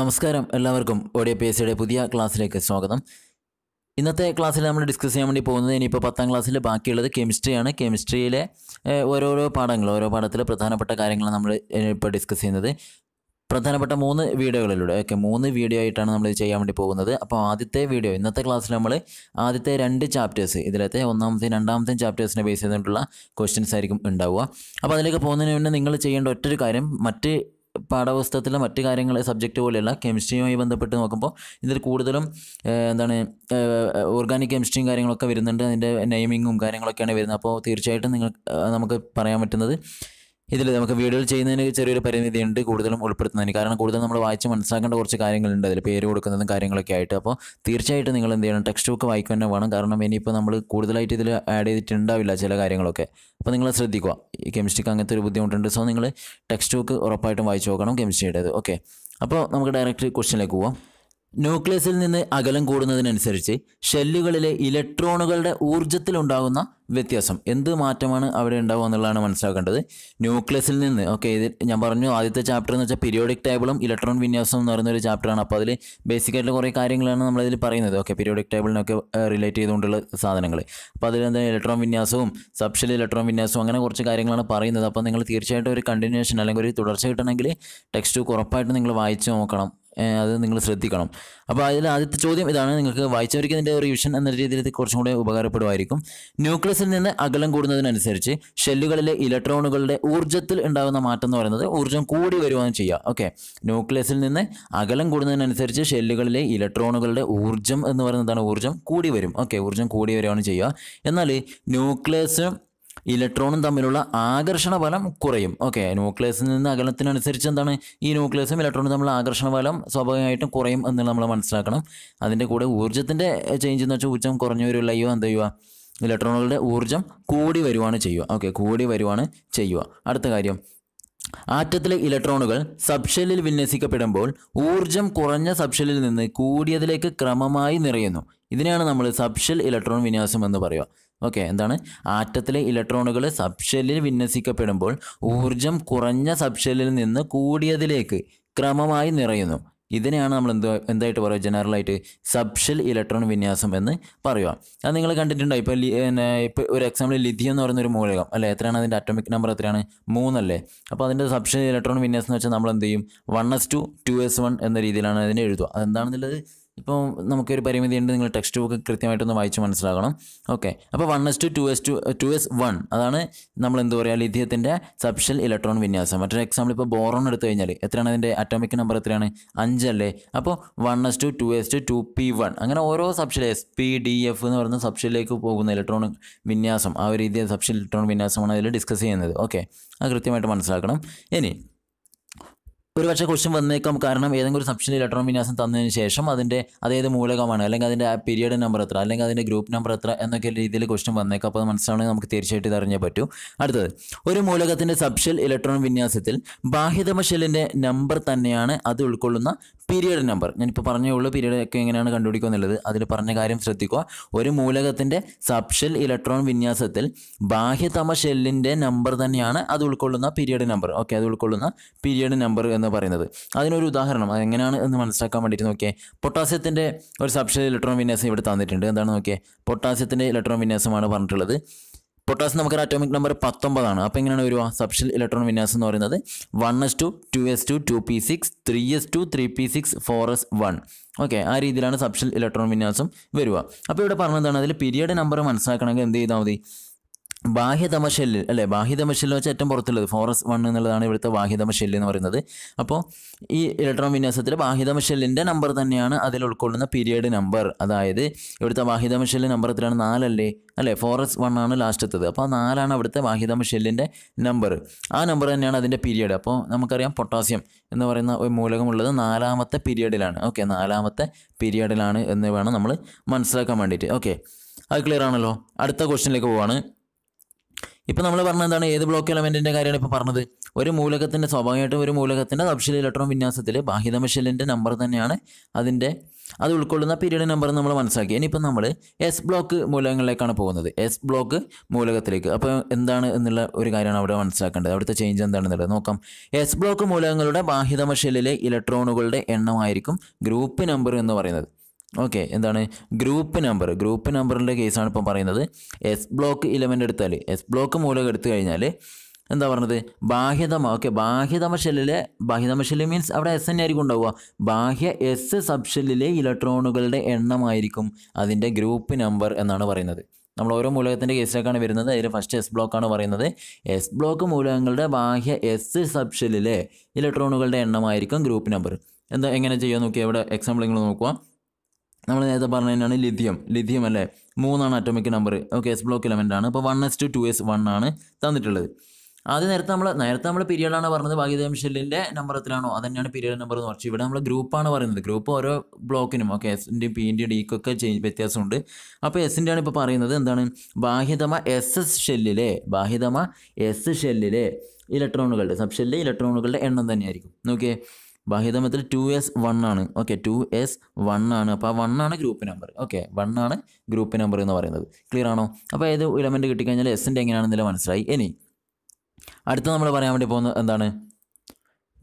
നമസ്കാരം എല്ലാവർക്കും audio P S സിയുടെ പുതിയ ക്ലാസ്സിലേക്ക് സ്വാഗതം ഇന്നത്തെ ക്ലാസ്സിൽ നമ്മൾ ഡിസ്കസ് ചെയ്യാൻ വേണ്ടി പോകുന്നത് ഇനിയിപ്പോൾ പത്താം ക്ലാസ്സിൽ ബാക്കിയുള്ളത് കെമിസ്ട്രിയാണ് കെമിസ്ട്രിയിലെ ഓരോരോ പാഠങ്ങൾ ഓരോ പാഠത്തിലെ പ്രധാനപ്പെട്ട കാര്യങ്ങൾ നമ്മൾ ഇപ്പോൾ ഡിസ്കസ് ചെയ്യുന്നത് പ്രധാനപ്പെട്ട മൂന്ന് വീഡിയോകളിലൂടെ ഓക്കെ മൂന്ന് വീഡിയോ ആയിട്ടാണ് നമ്മൾ ചെയ്യാൻ വേണ്ടി പോകുന്നത് അപ്പോൾ ആദ്യത്തെ വീഡിയോ ഇന്നത്തെ ക്ലാസ്സിൽ നമ്മൾ ആദ്യത്തെ രണ്ട് ചാപ്റ്റേഴ്സ് ഇതിലത്തെ ഒന്നാമത്തെ രണ്ടാമത്തെ ചാപ്റ്റേഴ്സിനെ ബേസ് ചെയ്തിട്ടുള്ള ക്വസ്റ്റ്യൻസ് ആയിരിക്കും ഉണ്ടാവുക അപ്പോൾ അതിലേക്ക് പോകുന്നതിന് മുന്നേ നിങ്ങൾ ചെയ്യേണ്ട ഒറ്റൊരു കാര്യം മറ്റ് പാഠപുസ്തകത്തിലെ മറ്റു കാര്യങ്ങളെ സബ്ജക്റ്റ് പോലെയല്ല കെമിസ്ട്രിയുമായി ബന്ധപ്പെട്ട് നോക്കുമ്പോൾ ഇതിൽ കൂടുതലും എന്താണ് ഓർഗാനിക് കെമിസ്ട്രിയും കാര്യങ്ങളൊക്കെ വരുന്നുണ്ട് അതിൻ്റെ നെയിമിങ്ങും കാര്യങ്ങളൊക്കെയാണ് വരുന്നത് അപ്പോൾ തീർച്ചയായിട്ടും നിങ്ങൾ നമുക്ക് പറയാൻ പറ്റുന്നത് ഇതിൽ നമുക്ക് വീഡിയോയിൽ ചെയ്യുന്നതിന് ചെറിയൊരു പരിമിതിയുണ്ട് കൂടുതലും ഉൾപ്പെടുത്തുന്നതിന് കാരണം കൂടുതൽ നമ്മൾ വായിച്ച് മനസ്സിലാക്കേണ്ട കുറച്ച് കാര്യങ്ങളുണ്ട് അതിൽ പേര് കൊടുക്കുന്നതും കാര്യങ്ങളൊക്കെ ആയിട്ട് അപ്പോൾ തീർച്ചയായിട്ടും നിങ്ങൾ എന്ത് ചെയ്യണം ടെക്സ്റ്റ് ബുക്ക് വായിക്കാൻ തന്നെ വേണം കാരണം ഇനിയിപ്പോൾ നമ്മൾ കൂടുതലായിട്ട് ഇതിൽ ആഡ് ചെയ്തിട്ടുണ്ടാവില്ല ചില കാര്യങ്ങളൊക്കെ അപ്പോൾ നിങ്ങൾ ശ്രദ്ധിക്കുക ഈ കെമിസ്ട്രിക്ക് അങ്ങനത്തെ ഒരു ബുദ്ധിമുട്ടുണ്ട് സോ നിങ്ങൾ ടെക്സ്റ്റ് ബുക്ക് ഉറപ്പായിട്ടും വായിച്ച് നോക്കണം കെമിസ്ട്രിയുടേത് ഓക്കെ അപ്പോൾ നമുക്ക് ഡയറക്റ്റ് ക്വസ്റ്റിനിലേക്ക് പോവാം ന്യൂക്ലിയസിൽ നിന്ന് അകലം കൂടുന്നതിനനുസരിച്ച് ഷെല്ലുകളിലെ ഇലക്ട്രോണുകളുടെ ഊർജത്തിലുണ്ടാകുന്ന വ്യത്യാസം എന്ത് മാറ്റമാണ് അവിടെ ഉണ്ടാവുക എന്നുള്ളതാണ് മനസ്സിലാക്കേണ്ടത് ന്യൂക്ലിയസിൽ നിന്ന് ഓക്കെ ഇത് ഞാൻ പറഞ്ഞു ആദ്യത്തെ ചാപ്റ്റർ എന്ന് വെച്ചാൽ പീരിയോഡിക് ടേബിളും ഇലക്ട്രോൺ വിന്യാസം എന്ന് പറയുന്ന ഒരു ചാപ്റ്ററാണ് അപ്പോൾ അതിൽ ബേസിക് ആയിട്ടുള്ള കുറേ കാര്യങ്ങളാണ് നമ്മളതിൽ പറയുന്നത് ഓക്കെ പീരിയോഡിക് ടേബിളിനൊക്കെ റിലേറ്റ് ചെയ്തുകൊണ്ടുള്ള സാധനങ്ങൾ അപ്പോൾ എന്താ ഇലക്ട്രോൺ വിന്യാസവും സബ്ഷൽ ഇലക്ട്രോൺ വിന്യാസവും അങ്ങനെ കുറച്ച് കാര്യങ്ങളാണ് പറയുന്നത് അപ്പോൾ നിങ്ങൾ തീർച്ചയായിട്ടും ഒരു കണ്ടിന്യൂഷൻ അല്ലെങ്കിൽ ഒരു തുടർച്ച കിട്ടണമെങ്കിൽ ടെക്സ്റ്റ് ഉറപ്പായിട്ട് നിങ്ങൾ വായിച്ച് നോക്കണം അത് നിങ്ങൾ ശ്രദ്ധിക്കണം അപ്പോൾ അതിൽ ആദ്യത്തെ ചോദ്യം ഇതാണ് നിങ്ങൾക്ക് വായിച്ചവർക്ക് ഇതിൻ്റെ റിവിഷൻ എന്ന രീതിയിൽ ഇത് കുറച്ചും കൂടെ ഉപകാരപ്പെടുമായിരിക്കും ന്യൂക്ലിയസിൽ നിന്ന് അകലം കൂടുന്നതിനനുസരിച്ച് ഷെല്ലുകളിലെ ഇലക്ട്രോണുകളുടെ ഊർജ്ജത്തിൽ ഉണ്ടാകുന്ന മാറ്റം എന്ന് പറയുന്നത് ഊർജ്ജം കൂടി വരുവാനും ചെയ്യുക ഓക്കെ ന്യൂക്ലിയസിൽ നിന്ന് അകലം കൂടുന്നതിനനുസരിച്ച് ഷെല്ലുകളിലെ ഇലക്ട്രോണുകളുടെ ഊർജ്ജം എന്ന് പറയുന്നതാണ് ഊർജ്ജം കൂടി വരും ഓക്കെ ഊർജ്ജം കൂടി വരുവാണ് ചെയ്യുക എന്നാൽ ന്യൂക്ലിയസും ഇലക്ട്രോണും തമ്മിലുള്ള ആകർഷണ ബലം കുറയും ഓക്കെ ന്യൂക്ലിയസിൽ നിന്ന് അകലത്തിനനുസരിച്ച് എന്താണ് ഈ ന്യൂക്ലിയസും ഇലക്ട്രോണും തമ്മിലുള്ള ആകർഷണ ബലം സ്വാഭാവികമായിട്ടും കുറയും എന്ന് നമ്മൾ മനസ്സിലാക്കണം അതിൻ്റെ കൂടെ ഊർജ്ജത്തിൻ്റെ ചേഞ്ച് എന്ന് വെച്ചാൽ ഊർജ്ജം കുറഞ്ഞു വരില്ല അയ്യോ എന്ത് ചെയ്യുക ഇലക്ട്രോണുകളുടെ ഊർജ്ജം കൂടി വരുവാണ് ചെയ്യുക ഓക്കെ കൂടി വരുവാണ് ചെയ്യുക അടുത്ത കാര്യം ആറ്റത്തിലെ ഇലക്ട്രോണുകൾ സബ്ഷെല്ലിൽ വിന്യസിക്കപ്പെടുമ്പോൾ ഊർജ്ജം കുറഞ്ഞ സബ്ഷെല്ലിൽ നിന്ന് കൂടിയതിലേക്ക് ക്രമമായി നിറയുന്നു ഇതിനെയാണ് നമ്മൾ സബ്ഷെൽ ഇലക്ട്രോൺ വിന്യാസം എന്ന് പറയുക ഓക്കെ എന്താണ് ആറ്റത്തിലെ ഇലക്ട്രോണുകൾ സബ്ഷെല്ലിൽ വിന്യസിക്കപ്പെടുമ്പോൾ ഊർജം കുറഞ്ഞ സബ്ഷെല്ലിൽ നിന്ന് കൂടിയതിലേക്ക് ക്രമമായി നിറയുന്നു ഇതിനെയാണ് നമ്മൾ എന്ത് എന്തായിട്ട് പറയുക ജനറലായിട്ട് സബ്ഷൽ ഇലക്ട്രോൺ വിന്യാസം എന്ന് പറയുക അത് നിങ്ങൾ കണ്ടിട്ടുണ്ടോ ഇപ്പോൾ ഇപ്പോൾ ഒരു എക്സാമ്പിൾ ലിഥിയം എന്ന് പറയുന്ന ഒരു മൂലകം അല്ലേ എത്രയാണ് അതിൻ്റെ അറ്റോമിക് നമ്പർ എത്രയാണ് മൂന്നല്ലേ അപ്പോൾ അതിൻ്റെ സബ്ഷൽ ഇലക്ട്രോൺ വിന്യാസം എന്ന് വെച്ചാൽ നമ്മൾ എന്ത് ചെയ്യും one S two two S one എന്ന രീതിയിലാണ് അതിനെ എഴുതുക അതെന്താണെന്നുള്ളത് ഇപ്പോൾ നമുക്കൊരു പരിമിതിയുണ്ട് നിങ്ങൾ ടെക്സ്റ്റ് ബുക്ക് കൃത്യമായിട്ടൊന്ന് വായിച്ച് മനസ്സിലാക്കണം ഓക്കെ അപ്പോൾ one S two two S two two S one അതാണ് നമ്മൾ എന്ത് പറയുക ലിഥിയത്തിൻ്റെ സബ്ഷൽ ഇലക്ട്രോൺ വിന്യാസം മറ്റൊരു എക്സാമ്പിൾ ഇപ്പോൾ ബോറോൺ എടുത്തു കഴിഞ്ഞാൽ എത്രയാണ് അതിൻ്റെ അറ്റോമിക് നമ്പർ എത്രയാണ് അഞ്ചല്ലേ അപ്പോൾ one S two two S two two P one അങ്ങനെ ഓരോ subshell S P D F എന്ന് പറയുന്ന സബ്ഷലിലേക്ക് പോകുന്ന ഇലക്ട്രോൺ വിന്യാസം ആ ഒരു രീതിയിൽ സബ്ഷൽ ഇലക്ട്രോൺ വിന്യാസമാണ് അതിൽ ഡിസ്കസ് ചെയ്യുന്നത് ഓക്കെ അത് കൃത്യമായിട്ട് മനസ്സിലാക്കണം ഇനി ഒരുപക്ഷെ ക്വസ്റ്റ്യൻ വന്നേക്കാം കാരണം ഏതെങ്കിലും ഒരു സബ്സിഡി ഇലക്ട്രോൺ വിന്യാസം തന്നതിന് ശേഷം അതിൻ്റെ അതായത് മൂലകമാണ് അല്ലെങ്കിൽ അതിൻ്റെ പീരിയഡ് നമ്പർ എത്ര അല്ലെങ്കിൽ അതിൻ്റെ ഗ്രൂപ്പ് നമ്പർ എത്ര എന്നൊക്കെ രീതിയിൽ ക്വസ്റ്റ്യൻ വന്നേക്കാം അപ്പോൾ മനസ്സിലാണെങ്കിൽ നമുക്ക് തീർച്ചയായിട്ടും ഇതറിഞ്ഞേ പറ്റൂ അടുത്തത് ഒരു മൂലകത്തിൻ്റെ സബ്ഷൽ ഇലക്ട്രോൺ വിന്യാസത്തിൽ ബാഹ്യതമ ഷെല്ലിൻ്റെ നമ്പർ തന്നെയാണ് അത് ഉൾക്കൊള്ളുന്ന പീരിയഡ് നമ്പർ ഞാനിപ്പോൾ പറഞ്ഞേ ഉള്ളൂ പീരിയഡ് ഒക്കെ എങ്ങനെയാണ് കണ്ടുപിടിക്കുക എന്നുള്ളത് അതിൽ പറഞ്ഞ കാര്യം ശ്രദ്ധിക്കുക ഒരു മൂലകത്തിൻ്റെ സബ്ഷൽ ഇലക്ട്രോൺ വിന്യാസത്തിൽ ബാഹ്യതമ ഷെല്ലിൻ്റെ നമ്പർ തന്നെയാണ് അത് ഉൾക്കൊള്ളുന്ന പീരിയഡ് നമ്പർ ഓക്കെ അത് ഉൾക്കൊള്ളുന്ന പീരിയഡ് നമ്പർ എന്ന് പറയുന്നത് അതിനൊരു ഉദാഹരണം എങ്ങനെയാണ് എന്ന് മനസ്സിലാക്കാൻ വേണ്ടിയിട്ട് നോക്കിയാൽ പൊട്ടാസ്യത്തിൻ്റെ ഒരു സബ്ഷ ഇലക്ട്രോൺ വിന്യാസം ഇവിടെ തന്നിട്ടുണ്ട് എന്താണ് നോക്കിയേ പൊട്ടാസ്യത്തിൻ്റെ ഇലക്ട്രോൺ വിന്യാസമാണ് പറഞ്ഞിട്ടുള്ളത് പൊട്ടാസ്യം നമുക്ക് അറ്റോമിക് നമ്പർ പത്തൊമ്പതാണ് അപ്പോൾ എങ്ങനെയാണ് വരുക സബ്ഷൽ ഇലക്ട്രോൺ വിന്യാസം എന്ന് പറയുന്നത് one S two two S two two P six three S two three P six four S one okay ആ രീതിയിലാണ് സബ്ഷൽ ഇലക്ട്രോൺ വിന്യാസം വരിക അപ്പോൾ ഇവിടെ പറഞ്ഞതാണ് അതിൽ പീരിയഡ് നമ്പർ മനസ്സിലാക്കണമെങ്കിൽ എന്ത് ചെയ്താൽ മതി ബാഹ്യതമ അല്ലേ ബാഹ്യതമ ഷെല്ല് വെച്ചാൽ ഏറ്റവും പുറത്തുള്ളത് ഫോറസ് വൺ എന്നുള്ളതാണ് ഇവിടുത്തെ ബാഹ്യതമ ഷെല്ല് എന്ന് പറയുന്നത് അപ്പോൾ ഈ ഇലക്ട്രോൺ വിന്യാസത്തിൽ ബാഹ്യതമ ഷെല്ലിൻ്റെ നമ്പർ തന്നെയാണ് അതിൽ ഉൾക്കൊള്ളുന്ന പീരിയഡ് നമ്പർ അതായത് ഇവിടുത്തെ ബാഹ്യതമ ഷെല്ല് നമ്പർ എത്രയാണ് നാലല്ലേ അല്ലേ ഫോറസ് വൺ ആണ് ലാസ്റ്റത്തത് അപ്പോൾ നാലാണ് അവിടുത്തെ ബാഹ്യതമ ഷെല്ലിൻ്റെ നമ്പർ ആ നമ്പർ തന്നെയാണ് അതിൻ്റെ പീരിയഡ് അപ്പോൾ നമുക്കറിയാം പൊട്ടാസ്യം എന്ന് പറയുന്ന ഒരു മൂലകമുള്ളത് നാലാമത്തെ പീരിയഡിലാണ് ഓക്കെ നാലാമത്തെ പീരിയഡിലാണ് എന്ന് വേണം നമ്മൾ മനസ്സിലാക്കാൻ വേണ്ടിയിട്ട് ഓക്കെ അത് ക്ലിയർ ആണല്ലോ അടുത്ത ക്വസ്റ്റിനിലേക്ക് പോവാണ് ഇപ്പോൾ നമ്മൾ പറഞ്ഞത് എന്താണ് ഏത് ബ്ലോക്ക് എലമെൻറ്റിൻ്റെ കാര്യമാണ് ഇപ്പോൾ പറഞ്ഞത് ഒരു മൂലകത്തിൻ്റെ സ്വാഭാവികമായിട്ടും ഒരു മൂലകത്തിൻ്റെ തബ്ഷിൽ ഇലക്ട്രോൺ വിന്യാസത്തിൽ ബാഹ്യതമഷലിൻ്റെ നമ്പർ തന്നെയാണ് അതിൻ്റെ അത് ഉൾക്കൊള്ളുന്ന പീരീഡ് നമ്പർ നമ്മൾ മനസ്സിലാക്കി ഇനിയിപ്പോൾ നമ്മൾ എസ് ബ്ലോക്ക് മൂലകങ്ങളിലേക്കാണ് പോകുന്നത് എസ് ബ്ലോക്ക് മൂലകത്തിലേക്ക് അപ്പോൾ എന്താണ് എന്നുള്ള ഒരു കാര്യമാണ് അവിടെ മനസ്സിലാക്കേണ്ടത് അവിടുത്തെ ചേഞ്ച് എന്താണെന്നുള്ളത് നോക്കാം എസ് ബ്ലോക്ക് മൂലകങ്ങളുടെ ബാഹ്യതമഷലിലെ ഇലക്ട്രോണുകളുടെ എണ്ണമായിരിക്കും ഗ്രൂപ്പ് നമ്പർ എന്ന് പറയുന്നത് ഓക്കെ എന്താണ് ഗ്രൂപ്പ് നമ്പർ ഗ്രൂപ്പ് നമ്പറിൻ്റെ കേസാണ് ഇപ്പം പറയുന്നത് എസ് ബ്ലോക്ക് ഇലവൻ്റ് എടുത്താൽ എസ് ബ്ലോക്ക് മൂലം എടുത്തു കഴിഞ്ഞാൽ എന്താ പറഞ്ഞത് ബാഹ്യതമ ഓക്കെ ബാഹ്യതമ ഷെല്ലിലെ ബാഹ്യതമ ഷെല്ല് മീൻസ് അവിടെ എസ് എൻ ആയിരിക്കും ഉണ്ടാവുക ബാഹ്യ എസ് സബ് ഷെല്ലിലെ ഇലക്ട്രോണുകളുടെ എണ്ണമായിരിക്കും അതിൻ്റെ ഗ്രൂപ്പ് നമ്പർ എന്നാണ് പറയുന്നത് നമ്മൾ ഓരോ മൂലകത്തിൻ്റെ കേസിലേക്കാണ് വരുന്നത് അതിൽ ഫസ്റ്റ് എസ് ബ്ലോക്കാണ് പറയുന്നത് എസ് ബ്ലോക്ക് മൂലകങ്ങളുടെ ബാഹ്യ എസ് സബ് ഷെല്ലിലെ ഇലക്ട്രോണുകളുടെ എണ്ണമായിരിക്കും ഗ്രൂപ്പ് നമ്പർ എന്താ എങ്ങനെ ചെയ്യാൻ നോക്കിയാൽ ഇവിടെ എക്സാമ്പിൾ നിങ്ങൾ നോക്കുക നമ്മൾ നേരത്തെ പറഞ്ഞതിനാണ് ലിഥിയം ലിഥിയം അല്ലേ മൂന്നാണ് atomic number okay S block element ആണ് അപ്പോൾ one S two two S one ആണ് തന്നിട്ടുള്ളത് ആദ്യം നേരത്തെ നമ്മൾ നേരത്തെ നമ്മൾ പീരിയഡാണ് പറഞ്ഞത് ഭാഗ്യദേവം ഷെല്ലിൻ്റെ നമ്പറത്തിലാണോ തന്നെയാണ് പീരിയഡ് നമ്പർ എന്ന് പറഞ്ഞു ഇവിടെ നമ്മൾ ഗ്രൂപ്പാണ് പറയുന്നത് ഗ്രൂപ്പ് ഓരോ ബ്ലോക്കിനും ഓക്കെ എസിൻ്റെയും പിൻ്റെയും ഡിക്കൊക്കെ ചേഞ്ച് വ്യത്യാസമുണ്ട് അപ്പോൾ എസിൻ്റെ ആണ് ഇപ്പോൾ പറയുന്നത് എന്താണ് ബാഹ്യതമ എസ് എസ് ഷെല്ലിലെ ബാഹ്യതമ എസ് ഷെല്ലിലെ ഇലക്ട്രോണുകളുടെ സബ്ഷെല്ലിലെ ഷെല്ലിലെ ഇലക്ട്രോണുകളുടെ എണ്ണം തന്നെയായിരിക്കും നോക്കിയേ ബാഹ്യതമത്തിൽ ടു എസ് വൺ ആണ് ഓക്കെ ടു എസ് വൺ ആണ് അപ്പോൾ ആ വൺ ആണ് ഗ്രൂപ്പ് നമ്പർ ഓക്കെ വൺ ആണ് ഗ്രൂപ്പ് നമ്പർ എന്ന് പറയുന്നത് ക്ലിയർ ആണോ അപ്പോൾ ഏത് ഇലമെൻറ്റ് കിട്ടിക്കഴിഞ്ഞാൽ എസിൻ്റെ എങ്ങനെയാണെന്നില്ല മനസ്സിലായി ഇനി അടുത്ത നമ്മൾ പറയാൻ വേണ്ടി പോകുന്നത് എന്താണ്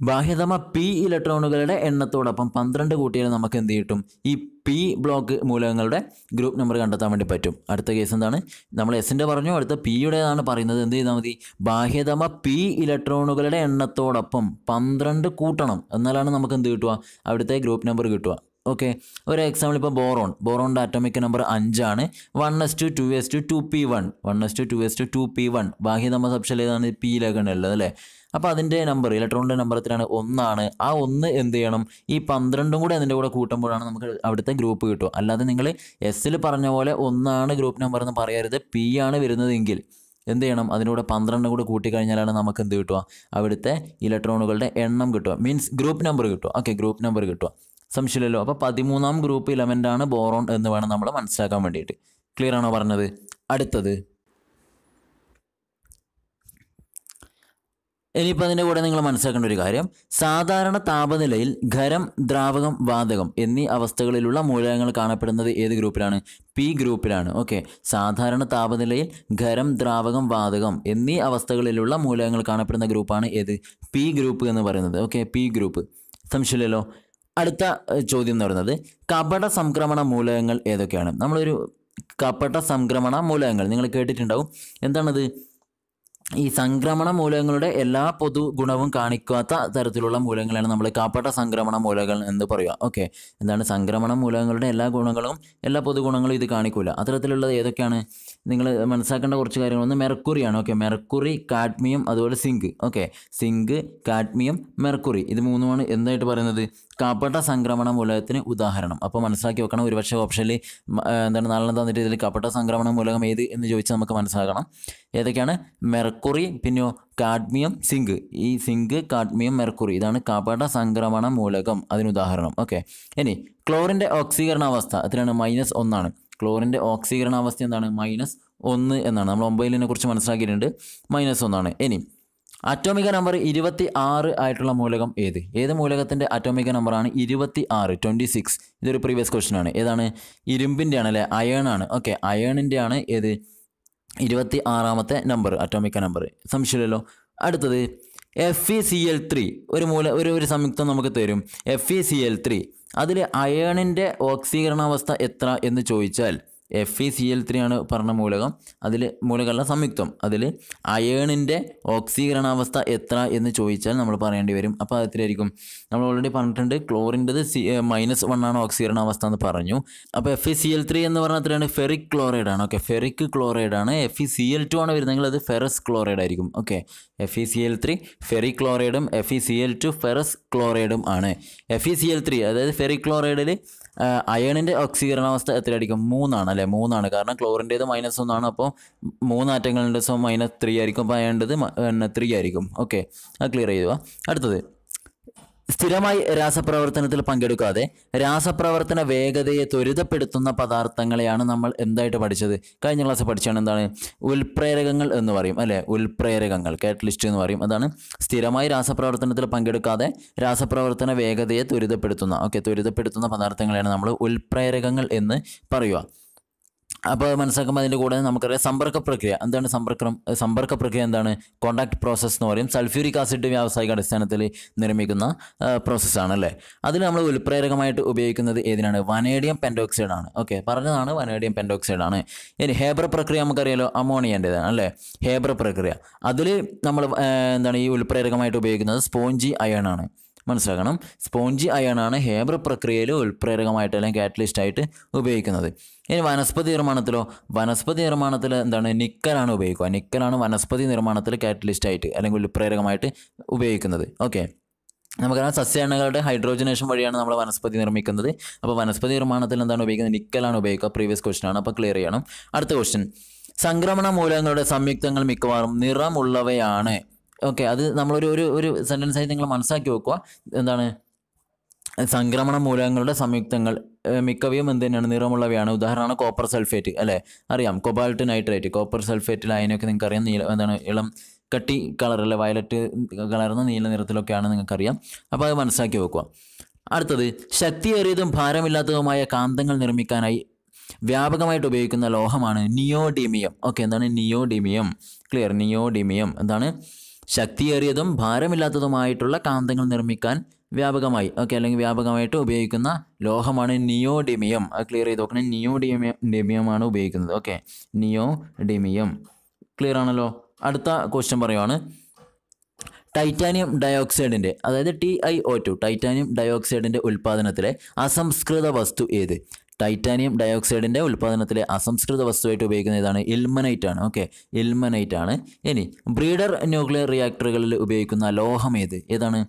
ബാഹ്യതമ പി ഇലക്ട്രോണുകളുടെ എണ്ണത്തോടൊപ്പം പന്ത്രണ്ട് കൂട്ടിയാൽ നമുക്ക് എന്ത് കിട്ടും ഈ പി ബ്ലോക്ക് മൂലകങ്ങളുടെ ഗ്രൂപ്പ് നമ്പർ കണ്ടെത്താൻ വേണ്ടി പറ്റും അടുത്ത കേസ് എന്താണ് നമ്മൾ എസിൻ്റെ പറഞ്ഞു അടുത്ത പിയുടേതാണ് പറയുന്നത് എന്ത് ചെയ്താൽ മതി ബാഹ്യതമ പി ഇലക്ട്രോണുകളുടെ എണ്ണത്തോടൊപ്പം പന്ത്രണ്ട് കൂട്ടണം എന്നാലാണ് നമുക്ക് എന്ത് കിട്ടുക അവിടുത്തെ ഗ്രൂപ്പ് നമ്പർ കിട്ടുക ഓക്കെ ഒരു എക്സാമ്പിൾ ഇപ്പോൾ ബോറോൺ ബോറോണിൻ്റെ അറ്റോമിക് നമ്പർ അഞ്ചാണ് one S two two S two two P one one S two two S two two P one ബാഹ്യതമ സബ്ഷൽ ഏതാണ് പിയിലേക്കാണ് ഉള്ളത് അല്ലേ അപ്പോൾ അതിൻ്റെ നമ്പർ ഇലക്ട്രോണിൻ്റെ നമ്പർ എത്രയാണ് ഒന്നാണ് ആ ഒന്ന് എന്ത് ചെയ്യണം ഈ പന്ത്രണ്ടും കൂടെ അതിൻ്റെ കൂടെ കൂട്ടുമ്പോഴാണ് നമുക്ക് അവിടുത്തെ ഗ്രൂപ്പ് കിട്ടും അല്ലാതെ നിങ്ങൾ എസ്സിൽ പറഞ്ഞ പോലെ ഒന്നാണ് ഗ്രൂപ്പ് നമ്പർ എന്ന് പറയരുത് പി ആണ് വരുന്നതെങ്കിൽ എന്ത് ചെയ്യണം അതിനൂടെ പന്ത്രണ്ടും കൂടെ കൂട്ടിക്കഴിഞ്ഞാലാണ് നമുക്ക് എന്ത് കിട്ടുക അവിടുത്തെ ഇലക്ട്രോണുകളുടെ എണ്ണം കിട്ടുക മീൻസ് ഗ്രൂപ്പ് നമ്പർ കിട്ടുക ഓക്കെ ഗ്രൂപ്പ് നമ്പർ കിട്ടുക സംശയമില്ലല്ലോ അപ്പോൾ പതിമൂന്നാം ഗ്രൂപ്പ് ഇലമെൻ്റാണ് ബോറോൺ എന്ന് വേണം നമ്മൾ മനസ്സിലാക്കാൻ വേണ്ടിയിട്ട് ക്ലിയർ ആണോ പറഞ്ഞത് അടുത്തത് ഇനിയിപ്പോൾ അതിൻ്റെ കൂടെ നിങ്ങൾ മനസ്സിലാക്കേണ്ട ഒരു കാര്യം സാധാരണ താപനിലയിൽ ഖരം ദ്രാവകം വാതകം എന്നീ അവസ്ഥകളിലുള്ള മൂലകങ്ങൾ കാണപ്പെടുന്നത് ഏത് ഗ്രൂപ്പിലാണ് പി ഗ്രൂപ്പിലാണ് ഓക്കെ സാധാരണ താപനിലയിൽ ഖരം ദ്രാവകം വാതകം എന്നീ അവസ്ഥകളിലുള്ള മൂലകങ്ങൾ കാണപ്പെടുന്ന ഗ്രൂപ്പാണ് ഏത് പി ഗ്രൂപ്പ് എന്ന് പറയുന്നത് ഓക്കെ പി ഗ്രൂപ്പ് സംശയമില്ലല്ലോ അടുത്ത ചോദ്യം എന്ന് പറയുന്നത് കപട സംക്രമണ മൂലകങ്ങൾ ഏതൊക്കെയാണ് നമ്മളൊരു കപട സംക്രമണ മൂലകങ്ങൾ നിങ്ങൾ കേട്ടിട്ടുണ്ടാവും എന്താണത് ഈ സംക്രമണ മൂലകങ്ങളുടെ എല്ലാ പൊതു ഗുണവും കാണിക്കാത്ത തരത്തിലുള്ള മൂലകങ്ങളാണ് നമ്മൾ കാപ്പാട്ട സംക്രമണ മൂലകൾ എന്ന് പറയുക ഓക്കെ എന്താണ് സംക്രമണ മൂലകങ്ങളുടെ എല്ലാ ഗുണങ്ങളും എല്ലാ പൊതു ഗുണങ്ങളും ഇത് കാണിക്കില്ല അത്തരത്തിലുള്ളത് ഏതൊക്കെയാണ് നിങ്ങൾ മനസ്സിലാക്കേണ്ട കുറച്ച് കാര്യങ്ങൾ ഒന്ന് മെർക്കുറിയാണ് ഓക്കെ മെർക്കുറി കാഡ്മിയം അതുപോലെ zinc okay zinc cadmium mercury ഇത് മൂന്നുമാണ് എന്തായിട്ട് പറയുന്നത് കപട സംക്രമണ മൂലകത്തിന് ഉദാഹരണം അപ്പോൾ മനസ്സിലാക്കി വെക്കണം ഒരുപക്ഷെ ഓപ്ഷനിൽ എന്താണ് നാലെണ്ണം തന്നിട്ട് ഇതിൽ കപട സംക്രമണ മൂലകം ഏത് എന്ന് ചോദിച്ചാൽ നമുക്ക് മനസ്സിലാക്കണം ഏതൊക്കെയാണ് മെർക്കുറി പിന്നെ കാഡ്മിയം സിങ്ക് ഈ സിങ്ക് കാഡ്മിയം മെർക്കുറി ഇതാണ് കപട സംക്രമണ മൂലകം അതിന് ഉദാഹരണം ഓക്കെ ഇനി ക്ലോറിൻ്റെ ഓക്സീകരണാവസ്ഥ എത്രയാണ് മൈനസ് ഒന്നാണ് ക്ലോറിൻ്റെ ഓക്സീകരണാവസ്ഥ എന്താണ് മൈനസ് ഒന്ന് എന്നാണ് നമ്മൾ ഒമ്പതിലിനെ കുറിച്ച് മനസ്സിലാക്കിയിട്ടുണ്ട് മൈനസ് ഒന്നാണ് ഇനി അറ്റോമിക നമ്പർ ഇരുപത്തി ആറ് ആയിട്ടുള്ള മൂലകം ഏത് ഏത് മൂലകത്തിൻ്റെ അറ്റോമിക നമ്പറാണ് ഇരുപത്തി ആറ് ട്വൻറ്റി സിക്സ് ഇതൊരു പ്രീവിയസ് ക്വസ്റ്റൻ ആണ് ഏതാണ് ഇരുമ്പിൻ്റെ ആണ് അല്ലേ അയേണാണ് ആണ് ഓക്കെ അയേണിൻ്റെ ആണ് ഏത് ഇരുപത്തി ആറാമത്തെ നമ്പർ അറ്റോമിക നമ്പർ സംശയമില്ലല്ലോ അടുത്തത് F E C L three ഒരു മൂല ഒരു ഒരു സംയുക്തം നമുക്ക് തരും F E e C L three അതിൽ അയേണിൻ്റെ ഓക്സീകരണാവസ്ഥ എത്ര എന്ന് ചോദിച്ചാൽ F E C L three ആണ് പറഞ്ഞ മൂലകം അതിൽ മൂലകളുടെ സംയുക്തം അതിൽ അയേണിൻ്റെ ഓക്സീകരണാവസ്ഥ എത്ര എന്ന് ചോദിച്ചാൽ നമ്മൾ പറയേണ്ടി വരും അപ്പോൾ അതിലായിരിക്കും നമ്മൾ ഓൾറെഡി പറഞ്ഞിട്ടുണ്ട് ക്ലോറിൻ്റെത് സി മൈനസ് വൺ ആണ് ഓക്സീകരണാവസ്ഥ എന്ന് പറഞ്ഞു അപ്പോൾ F E C L three എന്ന് പറഞ്ഞാൽ അത്രയാണ് ഫെറിക് ക്ലോറൈഡ് ആണ് ഓക്കെ ഫെറിക് ക്ലോറൈഡ് ആണ് F E C L two ആണ് വരുന്നതെങ്കിൽ അത് ഫെറസ് ക്ലോറൈഡ് ആയിരിക്കും okay F E C L three ferric ക്ലോറൈഡും F E C L two ferrous ക്ലോറൈഡും ആണ് F E C L three അതായത് ഫെറിക് ക്ലോറൈഡിൽ അയണിൻ്റെ ഓക്സീകരണാവസ്ഥ എത്രയായിരിക്കും മൂന്നാണ് അല്ലേ മൂന്നാണ് കാരണം ക്ലോറിൻ്റേത് മൈനസ് ഒന്നാണ് അപ്പോൾ മൂന്ന് ആറ്റങ്ങളുണ്ട് സോ മൈനസ് ത്രീ ആയിരിക്കും അപ്പോൾ അയണിൻ്റെ ത്രീ ആയിരിക്കും ഓക്കെ അത് ക്ലിയർ ചെയ്യുക അടുത്തത് സ്ഥിരമായി രാസപ്രവർത്തനത്തിൽ പങ്കെടുക്കാതെ രാസപ്രവർത്തന വേഗതയെ ത്വരിതപ്പെടുത്തുന്ന പദാർത്ഥങ്ങളെയാണ് നമ്മൾ എന്തായിട്ട് പഠിച്ചത് കഴിഞ്ഞ ക്ലാസ് പഠിച്ചാണ് എന്താണ് ഉൽപ്രേരകങ്ങൾ എന്ന് പറയും അല്ലെ ഉൽപ്രേരകങ്ങൾ കാറ്റലിസ്റ്റ് എന്ന് പറയും അതാണ് സ്ഥിരമായി രാസപ്രവർത്തനത്തിൽ പങ്കെടുക്കാതെ രാസപ്രവർത്തന വേഗതയെ ത്വരിതപ്പെടുത്തുന്ന ഓക്കെ ത്വരിതപ്പെടുത്തുന്ന പദാർത്ഥങ്ങളെയാണ് നമ്മൾ ഉൽപ്രേരകങ്ങൾ എന്ന് പറയുക അപ്പോൾ മനസ്സിലാക്കുമ്പോൾ അതിൻ്റെ കൂടെ നമുക്കറിയാം സമ്പർക്ക പ്രക്രിയ എന്താണ് സമ്പർക്കം സമ്പർക്ക പ്രക്രിയ എന്താണ് കോൺടാക്ട് പ്രോസസ്സ് എന്ന് പറയും സൾഫ്യൂരിക് ആസിഡ് വ്യാവസായിക അടിസ്ഥാനത്തിൽ നിർമ്മിക്കുന്ന പ്രോസസ്സാണ് അല്ലേ അതിൽ നമ്മൾ ഉൽപ്രേരകമായിട്ട് ഉപയോഗിക്കുന്നത് ഏതിനാണ് വനേഡിയം പെൻഡോക്സൈഡ് ആണ് ഓക്കെ പറഞ്ഞതാണ് വനേഡിയം പെൻഡോക്സൈഡ് ആണ് ഇനി ഹേബർ പ്രക്രിയ നമുക്കറിയാലോ അമോണിയൻ്റെതാണ് അല്ലേ ഹേബർ പ്രക്രിയ അതിൽ നമ്മൾ എന്താണ് ഈ ഉൽപ്രേരകമായിട്ട് ഉപയോഗിക്കുന്നത് സ്പോഞ്ചി അയൺ ആണ് മനസ്സിലാക്കണം സ്പോഞ്ചി അയൺ ആണ് ഹേബർ പ്രക്രിയയിൽ ഉൽപ്രേരകമായിട്ട് അല്ലെങ്കിൽ കാറ്റലിസ്റ്റ് ആയിട്ട് ഉപയോഗിക്കുന്നത് ഇനി വനസ്പതി നിർമ്മാണത്തിലോ വനസ്പതി നിർമ്മാണത്തിൽ എന്താണ് നിക്കലാണ് ഉപയോഗിക്കുക നിക്കലാണ് വനസ്പതി നിർമ്മാണത്തിൽ കാറ്റലിസ്റ്റ് ആയിട്ട് അല്ലെങ്കിൽ ഉൽപ്രേരകമായിട്ട് ഉപയോഗിക്കുന്നത് ഓക്കെ നമുക്കറിയാം സസ്യാണുകളുടെ ഹൈഡ്രോജനേഷൻ വഴിയാണ് നമ്മൾ വനസ്പതി നിർമ്മിക്കുന്നത് അപ്പോൾ വനസ്പതി നിർമ്മാണത്തിൽ എന്താണ് ഉപയോഗിക്കുന്നത് നിക്കലാണ് ഉപയോഗിക്കുക പ്രീവിയസ് ക്വസ്റ്റൻ ആണ് അപ്പോൾ ക്ലിയർ ചെയ്യണം അടുത്ത ക്വസ്റ്റൻ സംക്രമണ മൂലകങ്ങളുടെ സംയുക്തങ്ങൾ മിക്കവാറും നിറമുള്ളവയാണ് ഓക്കെ അത് നമ്മളൊരു ഒരു ഒരു സെൻറ്റൻസായി നിങ്ങൾ മനസ്സിലാക്കി വെക്കുക എന്താണ് സംക്രമണ മൂലകങ്ങളുടെ സംയുക്തങ്ങൾ മിക്കവയും എന്ത് തന്നെയാണ് നിറമുള്ളവയാണ് ഉദാഹരണമാണ് കോപ്പർ സൾഫേറ്റ് അല്ലേ അറിയാം കൊബാൾട്ട് നൈട്രേറ്റ് കോപ്പർ സൾഫേറ്റ് ലൈനൊക്കെ നിങ്ങൾക്കറിയാം നീല എന്താണ് ഇളം കട്ടി കളറല്ലേ വയലറ്റ് കളർന്ന നീല നിറത്തിലൊക്കെയാണ് നിങ്ങൾക്കറിയാം അപ്പോൾ അത് മനസ്സിലാക്കി വെക്കുക അടുത്തത് ശക്തിയേറിയതും ഭാരമില്ലാത്തതുമായ കാന്തങ്ങൾ നിർമ്മിക്കാനായി വ്യാപകമായിട്ട് ഉപയോഗിക്കുന്ന ലോഹമാണ് നിയോഡിമിയം ഓക്കെ എന്താണ് നിയോഡിമിയം ക്ലിയർ നിയോഡിമിയം എന്താണ് ശക്തിയേറിയതും ഭാരമില്ലാത്തതുമായിട്ടുള്ള കാന്തങ്ങൾ നിർമ്മിക്കാൻ വ്യാപകമായി ഓക്കെ അല്ലെങ്കിൽ വ്യാപകമായിട്ട് ഉപയോഗിക്കുന്ന ലോഹമാണ് നിയോഡിമിയം ക്ലിയർ ചെയ്ത് നോക്കണേ നിയോഡിമിയം ഡിമിയമാണ് ഉപയോഗിക്കുന്നത് ഓക്കെ നിയോഡിമിയം ക്ലിയർ ആണല്ലോ അടുത്ത ക്വസ്റ്റ്യൻ പറയുവാണ് ടൈറ്റാനിയം ഡയോക്സൈഡിൻ്റെ അതായത് T I O two titanium ഡയോക്സൈഡിൻ്റെ ഉൽപ്പാദനത്തിലെ അസംസ്കൃത വസ്തു ഏത് ടൈറ്റാനിയം ഡയോക്സൈഡിൻ്റെ ഉൽപ്പാദനത്തിലെ അസംസ്കൃത വസ്തുവായിട്ട് ഉപയോഗിക്കുന്ന ഇതാണ് ഇൽമനൈറ്റ് ആണ് ഓക്കെ ഇൽമനൈറ്റ് ആണ് ഇനി ബ്രീഡർ ന്യൂക്ലിയർ റിയാക്ടറുകളിൽ ഉപയോഗിക്കുന്ന ലോഹം ഏത് ഏതാണ്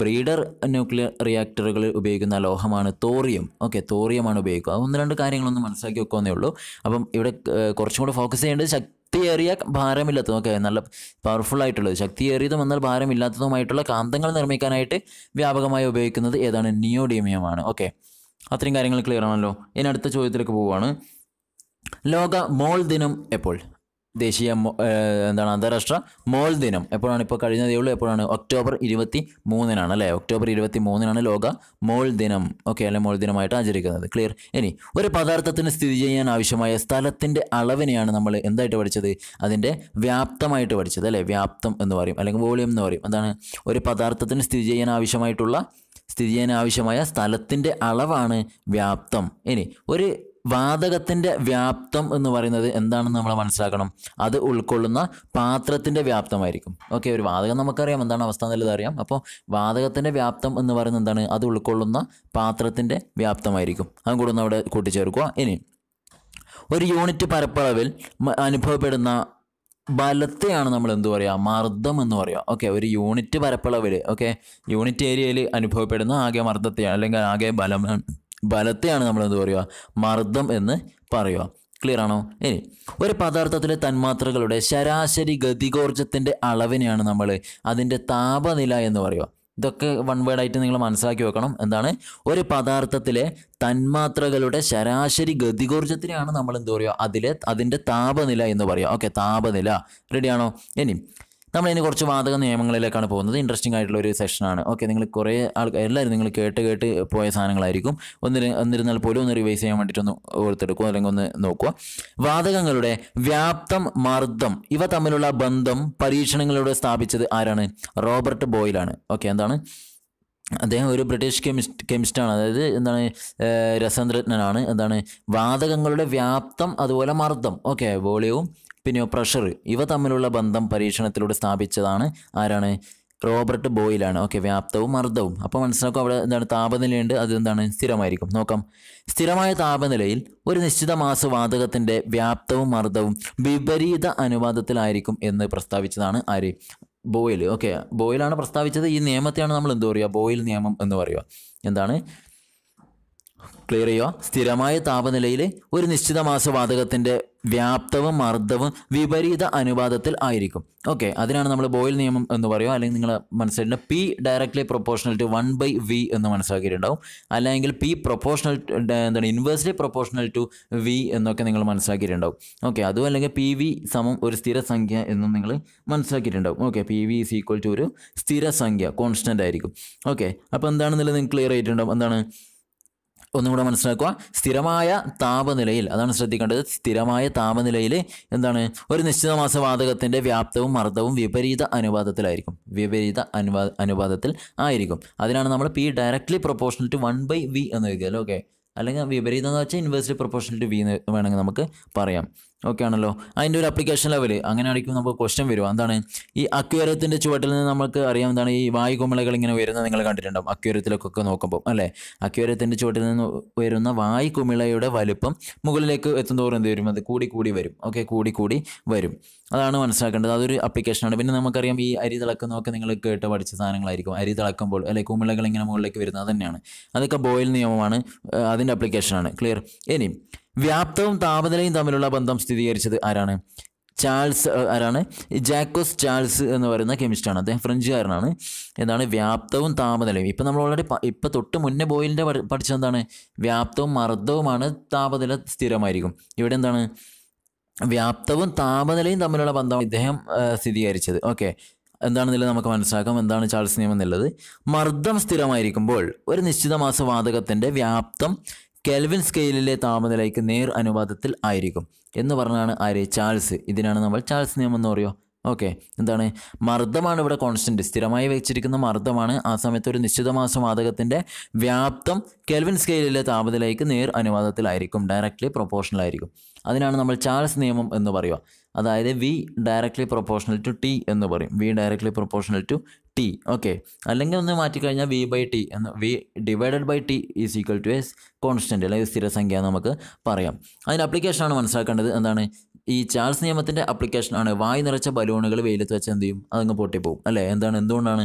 ബ്രീഡർ ന്യൂക്ലിയർ റിയാക്ടറുകളിൽ ഉപയോഗിക്കുന്ന ലോഹമാണ് തോറിയം ഓക്കെ തോറിയമാണ് ഉപയോഗിക്കുക ഒന്ന് രണ്ട് കാര്യങ്ങളൊന്നും മനസ്സിലാക്കി വെക്കുമെന്നേ ഉള്ളൂ അപ്പം ഇവിടെ കുറച്ചും കൂടെ ഫോക്കസ് ചെയ്യേണ്ടത് ശക്തിയേറിയ ഭാരമില്ലാത്തതും ഓക്കെ നല്ല പവർഫുൾ ആയിട്ടുള്ളത് ശക്തിയേറിയതും എന്നാൽ ഭാരമില്ലാത്തതുമായിട്ടുള്ള കാന്തങ്ങൾ നിർമ്മിക്കാനായിട്ട് വ്യാപകമായി ഉപയോഗിക്കുന്നത് ഏതാണ് നിയോഡീമിയമാണ് ഓക്കെ അത്രയും കാര്യങ്ങൾ ക്ലിയർ ആണല്ലോ ഇനി അടുത്ത ചോദ്യത്തിലേക്ക് പോവുകയാണ് ലോക മോൾ ദിനം എപ്പോൾ ദേശീയ എന്താണ് അന്താരാഷ്ട്ര മോൾ ദിനം എപ്പോഴാണ് ഇപ്പോൾ കഴിഞ്ഞതേ ഉള്ളൂ എപ്പോഴാണ് ഒക്ടോബർ ഇരുപത്തി മൂന്നിനാണ് അല്ലേ ഒക്ടോബർ ഇരുപത്തി മൂന്നിനാണ് ലോക മോൾ ദിനം ഓക്കെ അല്ലെ മോൾ ദിനമായിട്ട് ആചരിക്കുന്നത് ക്ലിയർ ഇനി ഒരു പദാർത്ഥത്തിന് സ്ഥിതി ചെയ്യാൻ ആവശ്യമായ സ്ഥലത്തിൻ്റെ അളവിനെയാണ് നമ്മൾ എന്തായിട്ട് പഠിച്ചത് അതിൻ്റെ വ്യാപ്തമായിട്ട് പഠിച്ചത് അല്ലേ വ്യാപ്തം എന്ന് പറയും അല്ലെങ്കിൽ വോളിയം എന്ന് പറയും എന്താണ് ഒരു പദാർത്ഥത്തിന് സ്ഥിതി ചെയ്യാൻ ആവശ്യമായിട്ടുള്ള സ്ഥിതി ചെയ്യാൻ ആവശ്യമായ സ്ഥലത്തിൻ്റെ അളവാണ് വ്യാപ്തം ഇനി ഒരു വാതകത്തിൻ്റെ വ്യാപ്തം എന്ന് പറയുന്നത് എന്താണെന്ന് നമ്മൾ മനസ്സിലാക്കണം അത് ഉൾക്കൊള്ളുന്ന പാത്രത്തിൻ്റെ വ്യാപ്തമായിരിക്കും ഓക്കെ ഒരു വാതകം നമുക്കറിയാം എന്താണ് അവസ്ഥ എന്നുള്ളത് അറിയാം അപ്പോൾ വാതകത്തിൻ്റെ വ്യാപ്തം എന്ന് പറയുന്നത് എന്താണ് അത് ഉൾക്കൊള്ളുന്ന പാത്രത്തിൻ്റെ വ്യാപ്തമായിരിക്കും അതും കൂടെ ഒന്ന് അവിടെ കൂട്ടിച്ചേർക്കുക ഇനി ഒരു യൂണിറ്റ് പരപ്പളവിൽ അനുഭവപ്പെടുന്ന ബലത്തെയാണ് നമ്മൾ എന്തു പറയുക മർദ്ദം എന്ന് പറയുക ഓക്കെ ഒരു യൂണിറ്റ് പരപ്പളവിൽ ഓക്കെ യൂണിറ്റ് ഏരിയയിൽ അനുഭവപ്പെടുന്ന ആകെ മർദ്ദത്തെയാണ് അല്ലെങ്കിൽ ആകെ ബലമാണ് ബലത്തെയാണ് നമ്മൾ എന്ത് പറയുക മർദ്ദം എന്ന് പറയുക ക്ലിയർ ആണോ ഇനി ഒരു പദാർത്ഥത്തിലെ തന്മാത്രകളുടെ ശരാശരി ഗതികോർജത്തിൻ്റെ അളവിനെയാണ് നമ്മൾ അതിൻ്റെ താപനില എന്ന് പറയുക ഇതൊക്കെ വൺ വേർഡായിട്ട് നിങ്ങൾ മനസ്സിലാക്കി വെക്കണം എന്താണ് ഒരു പദാർത്ഥത്തിലെ തന്മാത്രകളുടെ ശരാശരി ഗതികോർജത്തിനെയാണ് നമ്മൾ എന്ത് പറയുക അതിലെ അതിൻ്റെ താപനില എന്ന് പറയുക ഓക്കെ താപനില റെഡിയാണോ ഇനി ഇനി കുറച്ച് വാതക നിയമങ്ങളിലേക്കാണ് പോകുന്നത് ഇൻട്രസ്റ്റിംഗ് ആയിട്ടുള്ള ഒരു സെഷനാണ് ഓക്കെ നിങ്ങൾ കുറേ ആൾക്കാർ എല്ലാവരും നിങ്ങൾ കേട്ട് കേട്ട് പോയ സാധനങ്ങളായിരിക്കും ഒന്ന് എന്നിരുന്നാൽ പോലും ഒന്ന് റിവൈസ് ചെയ്യാൻ വേണ്ടിയിട്ടൊന്ന് ഓർത്തെടുക്കുക അല്ലെങ്കിൽ ഒന്ന് നോക്കുക വാതകങ്ങളുടെ വ്യാപ്തം മർദ്ദം ഇവ തമ്മിലുള്ള ബന്ധം പരീക്ഷണങ്ങളിലൂടെ സ്ഥാപിച്ചത് ആരാണ് റോബർട്ട് ബോയിലാണ് ഓക്കെ എന്താണ് അദ്ദേഹം ഒരു ബ്രിട്ടീഷ് കെമിസ്റ്റ് കെമിസ്റ്റാണ് അതായത് എന്താണ് രസതന്ത്രജ്ഞനാണ് എന്താണ് വാതകങ്ങളുടെ വ്യാപ്തം അതുപോലെ മർദ്ദം ഓക്കെ വോളിയവും പിന്നെ പ്രഷർ ഇവ തമ്മിലുള്ള ബന്ധം പരീക്ഷണത്തിലൂടെ സ്ഥാപിച്ചതാണ് ആരാണ് റോബർട്ട് ബോയിലാണ് ഓക്കെ വ്യാപ്തവും മർദ്ദവും അപ്പോൾ മനസ്സിലാക്കും അവിടെ എന്താണ് താപനിലയുണ്ട് അതെന്താണ് സ്ഥിരമായിരിക്കും നോക്കാം സ്ഥിരമായ താപനിലയിൽ ഒരു നിശ്ചിത മാസ വാതകത്തിൻ്റെ വ്യാപ്തവും മർദ്ദവും വിപരീത അനുവാദത്തിലായിരിക്കും എന്ന് പ്രസ്താവിച്ചതാണ് ആര് ബോയിൽ ഓക്കെ ബോയിലാണ് പ്രസ്താവിച്ചത് ഈ നിയമത്തെയാണ് നമ്മൾ എന്ത് പറയുക ബോയിൽ നിയമം എന്ന് പറയുക എന്താണ് ക്ലിയർ ചെയ്യുക സ്ഥിരമായ താപനിലയിൽ ഒരു നിശ്ചിത മാസ വാതകത്തിൻ്റെ വ്യാപ്തവും മർദ്ദവും വിപരീത അനുപാതത്തിൽ ആയിരിക്കും ഓക്കെ അതിനാണ് നമ്മൾ ബോയിൽ നിയമം എന്ന് പറയുക അല്ലെങ്കിൽ നിങ്ങൾ മനസ്സിലായിട്ട് P directly proportional to one by V എന്ന് മനസ്സിലാക്കിയിട്ടുണ്ടാവും അല്ലെങ്കിൽ പി പ്രൊപ്പോർഷണൽ എന്താണ് ഇൻവേഴ്സ്ലി പ്രൊപ്പോർഷണൽ ടു വി എന്നൊക്കെ നിങ്ങൾ മനസ്സിലാക്കിയിട്ടുണ്ടാവും ഓക്കെ അതും അല്ലെങ്കിൽ പി വി സമം ഒരു സ്ഥിരസംഖ്യ എന്നും നിങ്ങൾ മനസ്സിലാക്കിയിട്ടുണ്ടാവും okay P V is equal to ഒരു സ്ഥിരസംഖ്യ കോൺസ്റ്റൻ്റ് ആയിരിക്കും ഓക്കെ അപ്പോൾ എന്താണെന്നുള്ളത് നിങ്ങൾക്ക് ക്ലിയർ ആയിട്ടുണ്ടാവും എന്താണ് കൂടെ മനസ്സിലാക്കുക സ്ഥിരമായ താപനിലയിൽ അതാണ് ശ്രദ്ധിക്കേണ്ടത് സ്ഥിരമായ താപനിലയിൽ എന്താണ് ഒരു നിശ്ചിത മാസവാതകത്തിൻ്റെ വ്യാപ്തവും മർദ്ദവും വിപരീത അനുപാതത്തിലായിരിക്കും വിപരീത അനുപാ അനുപാതത്തിൽ ആയിരിക്കും അതിനാണ് നമ്മൾ P directly proportional to one by V എന്ന് എഴുതിയാൽ ഓക്കെ അല്ലെങ്കിൽ വിപരീതം എന്ന് വെച്ചാൽ ഇൻവേഴ്സ്ലി പ്രൊപ്പോർഷണൽ ടു വി എന്ന് വേണമെങ്കിൽ നമുക്ക് പറയാം ഓക്കെ ആണല്ലോ അതിൻ്റെ ഒരു അപ്ലിക്കേഷൻ ലെവൽ അങ്ങനെ ആയിരിക്കും നമുക്ക് ക്വസ്റ്റ്യൻ വരും എന്താണ് ഈ അക്വേരത്തിൻ്റെ ചുവട്ടിൽ നിന്ന് നമുക്ക് അറിയാം എന്താണ് ഈ വായു കുമിളകൾ ഇങ്ങനെ വരുന്നത് നിങ്ങൾ കണ്ടിട്ടുണ്ടാവും അക്വേരത്തിലൊക്കെ നോക്കുമ്പോൾ അല്ലേ അക്വേരത്തിൻ്റെ ചുവട്ടിൽ നിന്ന് വരുന്ന വായു കുമിളയുടെ വലുപ്പം മുകളിലേക്ക് എത്തുന്തോറും എന്ത് വരും അത് കൂടി കൂടി വരും ഓക്കെ കൂടി കൂടി വരും അതാണ് മനസ്സിലാക്കേണ്ടത് അതൊരു അപ്ലിക്കേഷനാണ് പിന്നെ നമുക്കറിയാം ഈ അരി തിളക്കുന്നതൊക്കെ നിങ്ങൾ കേട്ട് പഠിച്ച സാധനങ്ങളായിരിക്കും അരി തിളക്കുമ്പോൾ അല്ലെ കുമിളകൾ ഇങ്ങനെ മുകളിലേക്ക് വരുന്നത് തന്നെയാണ് അതൊക്കെ ബോയിൽ നിയമമാണ് അതിൻ്റെ അപ്ലിക്കേഷനാണ് ക്ലിയർ ഇനി വ്യാപ്തവും താപനിലയും തമ്മിലുള്ള ബന്ധം സ്ഥിരീകരിച്ചത് ആരാണ് ചാൾസ് ആരാണ് ജാക്കോസ് ചാൾസ് എന്ന് പറയുന്ന കെമിസ്റ്റാണ് അദ്ദേഹം ഫ്രഞ്ചുകാരനാണ് എന്താണ് വ്യാപ്തവും താപനിലയും ഇപ്പം നമ്മൾ ഓൾറെഡി ഇപ്പം തൊട്ട് മുന്നേ ബോയിലിൻ്റെ പഠിച്ചെന്താണ് വ്യാപ്തവും മർദ്ദവുമാണ് താപനില സ്ഥിരമായിരിക്കും ഇവിടെ എന്താണ് വ്യാപ്തവും താപനിലയും തമ്മിലുള്ള ബന്ധമാണ് ഇദ്ദേഹം സ്ഥിരീകരിച്ചത് ഓക്കെ എന്താണെന്നുള്ളത് നമുക്ക് മനസ്സിലാക്കാം എന്താണ് ചാൾസ് നിയമം എന്നുള്ളത് മർദ്ദം സ്ഥിരമായിരിക്കുമ്പോൾ ഒരു നിശ്ചിത മാസ വാതകത്തിൻ്റെ വ്യാപ്തം കെൽവിൻ സ്കെയിലിലെ താപനിലയ്ക്ക് നേർ അനുപാതത്തിൽ ആയിരിക്കും എന്ന് പറഞ്ഞാണ് ആര് ചാൾസ് ഇതിനാണ് നമ്മൾ ചാൾസ് നിയമം എന്ന് പറയുമോ ഓക്കെ എന്താണ് മർദ്ദമാണ് ഇവിടെ കോൺസ്റ്റൻറ്റ് സ്ഥിരമായി വെച്ചിരിക്കുന്ന മർദ്ദമാണ് ആ സമയത്ത് ഒരു നിശ്ചിത മാസവാതകത്തിൻ്റെ വ്യാപ്തം കെൽവിൻ സ്കെയിലിലെ താപനിലയ്ക്ക് നേർ അനുവാദത്തിലായിരിക്കും ഡയറക്റ്റ്ലി പ്രൊപ്പോർഷണലായിരിക്കും അതിനാണ് നമ്മൾ ചാൾസ് നിയമം എന്ന് പറയുക അതായത് V directly proportional to T എന്ന് പറയും V directly proportional to T okay അല്ലെങ്കിൽ ഒന്ന് മാറ്റിക്കഴിഞ്ഞാൽ വി ബൈ ടി എന്ന് V divided by T is equal to S constant അല്ലെങ്കിൽ സ്ഥിരസംഖ്യ എന്ന് നമുക്ക് പറയാം അതിൻ്റെ അപ്ലിക്കേഷനാണ് മനസ്സിലാക്കേണ്ടത് എന്താണ് ഈ ചാൾസ് നിയമത്തിൻ്റെ അപ്ലിക്കേഷനാണ് വായു നിറച്ച ബലൂണുകൾ വെയിലത്ത് വെച്ച് എന്ത് ചെയ്യും അതങ്ങ് പൊട്ടിപ്പോവും അല്ലേ എന്താണ് എന്തുകൊണ്ടാണ്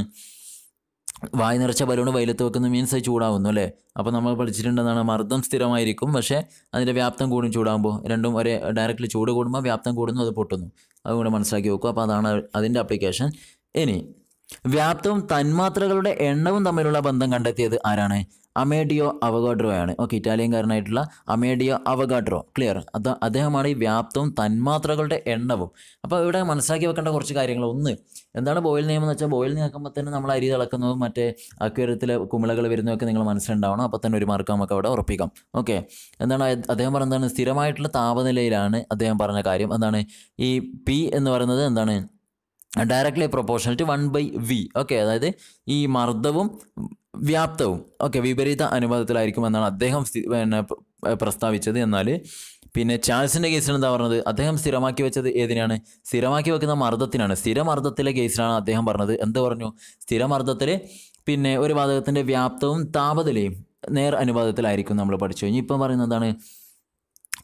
വായു നിറച്ച ബലൂൺ വെയിലത്ത് വെക്കുന്ന മീൻസ് ചൂടാവുന്നു അല്ലേ അപ്പോൾ നമ്മൾ പഠിച്ചിട്ടുണ്ടെന്നാണ് മർദ്ദം സ്ഥിരമായിരിക്കും പക്ഷേ അതിൻ്റെ വ്യാപ്തം കൂടും ചൂടാകുമ്പോൾ രണ്ടും ഒരേ ഡയറക്റ്റ്ലി ചൂട് കൂടുമ്പോൾ വ്യാപ്തം കൂടുന്നു അത് പൊട്ടുന്നു അതുകൊണ്ട് മനസ്സിലാക്കി വെക്കും അപ്പോൾ അതാണ് അതിൻ്റെ അപ്ലിക്കേഷൻ ഇനി വ്യാപ്തവും തന്മാത്രകളുടെ എണ്ണവും തമ്മിലുള്ള ബന്ധം കണ്ടെത്തിയത് ആരാണ് അമേഡിയോ അവഗാഡ്രോ ആണ് ഓക്കെ ഇറ്റാലിയൻകാരനായിട്ടുള്ള അമേഡിയോ അവഗാഡ്രോ ക്ലിയർ അത് അദ്ദേഹമാണ് ഈ വ്യാപ്തവും തന്മാത്രകളുടെ എണ്ണവും അപ്പോൾ ഇവിടെ മനസ്സിലാക്കി വെക്കേണ്ട കുറച്ച് കാര്യങ്ങൾ ഒന്ന് എന്താണ് ബോയിൽ നിയമം എന്ന് വെച്ചാൽ ബോയിൽ നിൽക്കുമ്പോൾ തന്നെ നമ്മൾ അരി തിളക്കുന്നതും മറ്റേ അക്വേരത്തിൽ കുമിളകൾ വരുന്നതൊക്കെ നിങ്ങൾ മനസ്സിലുണ്ടാവണം അപ്പോൾ തന്നെ ഒരു മാർക്ക് നമുക്ക് അവിടെ ഉറപ്പിക്കാം ഓക്കെ എന്താണ് അദ്ദേഹം പറയുന്നതാണ് സ്ഥിരമായിട്ടുള്ള താപനിലയിലാണ് അദ്ദേഹം പറഞ്ഞ കാര്യം എന്താണ് ഈ പി എന്ന് പറയുന്നത് എന്താണ് directly proportional to one by V okay അതായത് ഈ മർദ്ദവും വ്യാപ്തവും ഓക്കെ വിപരീത അനുപാതത്തിലായിരിക്കും എന്നാണ് അദ്ദേഹം പിന്നെ പ്രസ്താവിച്ചത് എന്നാൽ പിന്നെ ചാൾസിൻ്റെ കേസിൽ എന്താ പറഞ്ഞത് അദ്ദേഹം സ്ഥിരമാക്കി വെച്ചത് ഏതിനാണ് സ്ഥിരമാക്കി വെക്കുന്ന മർദ്ദത്തിനാണ് സ്ഥിരമർദ്ദത്തിലെ കേസിലാണ് അദ്ദേഹം പറഞ്ഞത് എന്ത് പറഞ്ഞു സ്ഥിരമർദ്ദത്തിൽ പിന്നെ ഒരു വാതകത്തിൻ്റെ വ്യാപ്തവും താപനിലയും നേർ അനുപാതത്തിലായിരിക്കും നമ്മൾ പഠിച്ചു കഴിഞ്ഞാൽ ഇപ്പം പറയുന്നത് എന്താണ്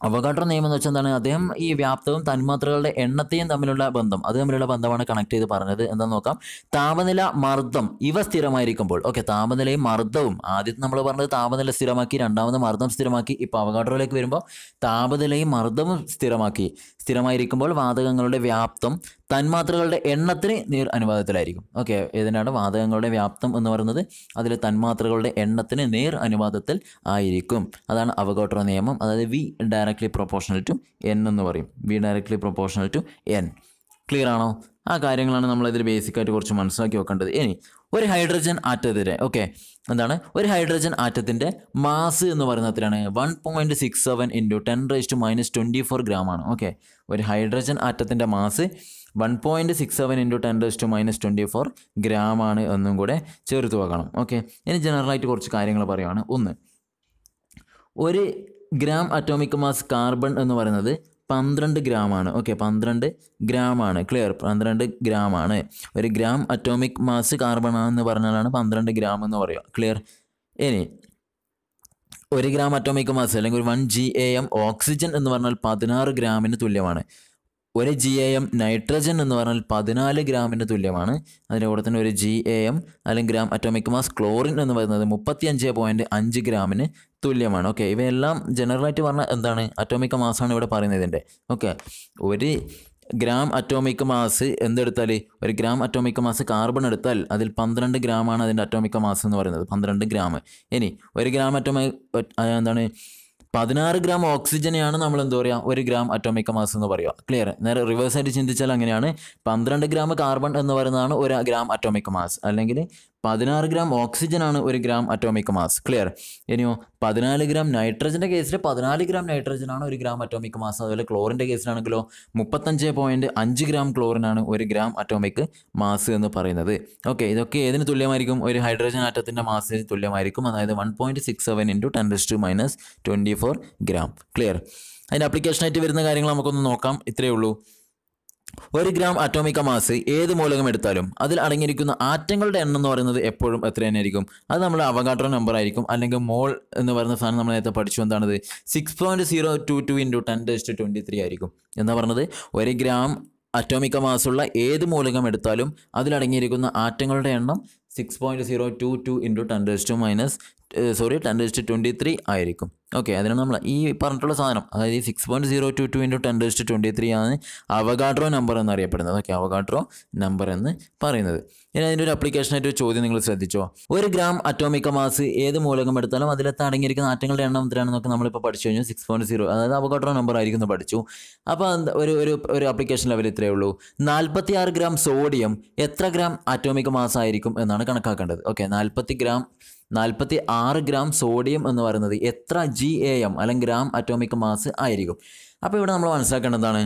അവഗാഡ്രോ നിയമം എന്ന് വെച്ചാൽ എന്താണ് അദ്ദേഹം ഈ വ്യാപ്തവും തന്മാത്രകളുടെ എണ്ണത്തെയും തമ്മിലുള്ള ബന്ധം അത് തമ്മിലുള്ള ബന്ധമാണ് കണക്ട് ചെയ്ത് പറഞ്ഞത് എന്താണെന്ന് നോക്കാം താപനില മർദ്ദം ഇവ സ്ഥിരമായിരിക്കുമ്പോൾ ഓക്കെ താപനിലയും മർദ്ദവും ആദ്യത്തെ നമ്മൾ പറഞ്ഞത് താപനില സ്ഥിരമാക്കി രണ്ടാമത് മർദ്ദം സ്ഥിരമാക്കി ഇപ്പോൾ അവഗാഡ്രോയിലേക്ക് വരുമ്പോൾ താപനിലയും മർദ്ദവും സ്ഥിരമാക്കി സ്ഥിരമായിരിക്കുമ്പോൾ വാതകങ്ങളുടെ വ്യാപ്തം തന്മാത്രകളുടെ എണ്ണത്തിന് നേർ അനുപാതത്തിലായിരിക്കും ഓക്കെ ഇതിനാണ് വാതകങ്ങളുടെ വ്യാപ്തം എന്ന് പറയുന്നത് അതിൽ തന്മാത്രകളുടെ എണ്ണത്തിന് നേർ അനുപാതത്തിൽ ആയിരിക്കും അതാണ് അവഗോട്രോ നിയമം അതായത് V directly proportional to N എന്ന് പറയും V directly proportional to N clear ആണോ ആ കാര്യങ്ങളാണ് നമ്മളിതിൽ ബേസിക്കായിട്ട് കുറച്ച് മനസ്സിലാക്കി വെക്കേണ്ടത് ഇനി ഒരു ഹൈഡ്രജൻ ആറ്റത്തിൻ്റെ ഓക്കെ എന്താണ് ഒരു ഹൈഡ്രജൻ ആറ്റത്തിൻ്റെ മാസ് എന്ന് പറയുന്നതിലാണ് one point six seven into ten raise to minus twenty four gram ആണ് ഓക്കെ ഒരു ഹൈഡ്രജൻ ആറ്റത്തിൻ്റെ mass one point six seven into ten raise to minus twenty four gram ആണ് എന്നും കൂടെ ചേർത്ത് വെക്കണം ഓക്കെ ഇനി ജനറലായിട്ട് കുറച്ച് കാര്യങ്ങൾ പറയുവാണ് ഒന്ന് ഒരു ഗ്രാം അറ്റോമിക് മാസ് കാർബൺ എന്ന് പറയുന്നത് പന്ത്രണ്ട് ഗ്രാമാണ് ഓക്കെ പന്ത്രണ്ട് ഗ്രാമാണ് ക്ലിയർ പന്ത്രണ്ട് ഗ്രാമാണ് ഒരു ഗ്രാം അറ്റോമിക് മാസ് കാർബൺ ആണെന്ന് പറഞ്ഞാലാണ് പന്ത്രണ്ട് ഗ്രാം എന്ന് പറയുക ക്ലിയർ ഇനി ഒരു ഗ്രാം അറ്റോമിക് മാസ് അല്ലെങ്കിൽ ഒരു one G A M oxygen എന്ന് പറഞ്ഞാൽ പതിനാറ് ഗ്രാമിന് തുല്യമാണ് ഒരു ജി എ എം നൈട്രജൻ എന്ന് പറഞ്ഞാൽ പതിനാല് ഗ്രാമിന് തുല്യമാണ് അതിനോട് തന്നെ ഒരു ജി എ എം അല്ലെങ്കിൽ ഗ്രാം അറ്റോമിക് മാസ് ക്ലോറിൻ എന്ന് പറയുന്നത് മുപ്പത്തിയഞ്ച് പോയിൻറ്റ് അഞ്ച് ഗ്രാമിന് തുല്യമാണ് ഓക്കെ ഇവയെല്ലാം ജനറലായിട്ട് പറഞ്ഞാൽ എന്താണ് അറ്റോമിക് മാസാണ് ഇവിടെ പറയുന്നതിൻ്റെ ഓക്കെ ഒരു ഗ്രാം അറ്റോമിക് മാസ് എന്തെടുത്താൽ ഒരു ഗ്രാം അറ്റോമിക് മാസ് കാർബൺ എടുത്താൽ അതിൽ പന്ത്രണ്ട് ഗ്രാമാണ് അതിൻ്റെ അറ്റോമിക് മാസ് എന്ന് പറയുന്നത് പന്ത്രണ്ട് ഗ്രാം ഇനി ഒരു ഗ്രാം അറ്റോമിക് എന്താണ് പതിനാറ് ഗ്രാം ഓക്സിജനെയാണ് നമ്മൾ എന്താ പറയുക ഒരു ഗ്രാം അറ്റോമിക മാസ് എന്ന് പറയുക ക്ലിയർ നേരെ റിവേഴ്സായിട്ട് ചിന്തിച്ചാൽ അങ്ങനെയാണ് പന്ത്രണ്ട് ഗ്രാം കാർബൺ എന്ന് പറയുന്നതാണ് ഒരു ഗ്രാം അറ്റോമിക് മാസ് അല്ലെങ്കിൽ പതിനാറ് ഗ്രാം ഓക്സിജൻ ആണ് ഒരു ഗ്രാം അറ്റോമിക് മാസ് ക്ലിയർ ഇനിയോ പതിനാല് ഗ്രാം നൈട്രജൻ്റെ കേസിൽ പതിനാല് ഗ്രാം നൈട്രജൻ ആണ് ഒരു ഗ്രാം അറ്റോമിക് മാസ് അതുപോലെ ക്ലോറിൻ്റെ കേസിലാണെങ്കിലോ മുപ്പത്തഞ്ച് പോയിൻറ്റ് അഞ്ച് ഗ്രാം ക്ലോറിനാണ് ഒരു ഗ്രാം അറ്റോമിക് മാസ് എന്ന് പറയുന്നത് ഓക്കെ ഇതൊക്കെ ഏതിന് തുല്യമായിരിക്കും ഒരു ഹൈഡ്രജൻ ആറ്റത്തിൻ്റെ മാസിന് തുല്യമായിരിക്കും അതായത് one point six seven into ten to minus twenty four gram clear അതിൻ്റെ ആപ്ലിക്കേഷനായിട്ട് വരുന്ന കാര്യങ്ങൾ നമുക്കൊന്ന് നോക്കാം ഇത്രയേ ഉള്ളൂ ഒരു ഗ്രാം അറ്റോമിക മാസ് ഏത് മൂലകം എടുത്താലും അതിൽ അടങ്ങിയിരിക്കുന്ന ആറ്റങ്ങളുടെ എണ്ണം എന്ന് പറയുന്നത് എപ്പോഴും എത്ര തന്നെയായിരിക്കും അത് നമ്മുടെ അവകാട്രോ നമ്പർ ആയിരിക്കും അല്ലെങ്കിൽ മോൾ എന്ന് പറയുന്ന സാധനം നമ്മൾ നേരത്തെ പഠിച്ചു എന്താണത് six point zero two two into ten dust twenty three ആയിരിക്കും എന്ന് പറഞ്ഞത് ഒരു ഗ്രാം അറ്റോമിക മാസുള്ള ഏത് മൂലകം എടുത്താലും അതിലടങ്ങിയിരിക്കുന്ന ആറ്റങ്ങളുടെ എണ്ണം six point zero two two into ten to minus sorry ten to twenty three ആയിരിക്കും ഓക്കെ അതിന് നമ്മൾ ഈ പറഞ്ഞിട്ടുള്ള സാധനം അതായത് ഈ six point zero two two into ten to twenty three ആണ് അവഗാഡ്രോ നമ്പർ എന്നറിയപ്പെടുന്നത് ഓക്കെ അവഗാഡ്രോ നമ്പർ എന്ന് പറയുന്നത് ഇനി അതിൻ്റെ ഒരു അപ്ലിക്കേഷനായിട്ട് ഒരു ചോദ്യം നിങ്ങൾ ശ്രദ്ധിച്ചോ ഒരു ഗ്രാം അറ്റോമിക മാസ് ഏത് മൂലകം എടുത്താലും അതിലത്ത് അടങ്ങിയിരിക്കുന്ന ആറ്റങ്ങളുടെ എണ്ണം എത്രയാണെന്നൊക്കെ നമ്മളിപ്പോൾ പഠിച്ചു കഴിഞ്ഞു സിക്സ് പോയിൻറ്റ് സീറോ അതായത് അവഗാഡ്രോ നമ്പർ ആയിരിക്കും പഠിച്ചു അപ്പോൾ ഒരു ഒരു ഒരു അപ്ലിക്കേഷൻ ലെവൽ ഇത്രയേ ഉള്ളൂ നാൽപ്പത്തി ആറ് ഗ്രാം സോഡിയം എത്ര ഗ്രാം അറ്റോമിക മാസ് ആയിരിക്കും എന്നാണ് എന്നാണ് കണക്കാക്കേണ്ടത് ഓക്കെ നാൽപ്പത്തി ഗ്രാം നാൽപ്പത്തി ആറ് ഗ്രാം സോഡിയം എന്ന് പറയുന്നത് എത്ര ജി എ എം അല്ലെങ്കിൽ ഗ്രാം അറ്റോമിക് മാസ് ആയിരിക്കും അപ്പോൾ ഇവിടെ നമ്മൾ മനസ്സിലാക്കേണ്ടതാണ്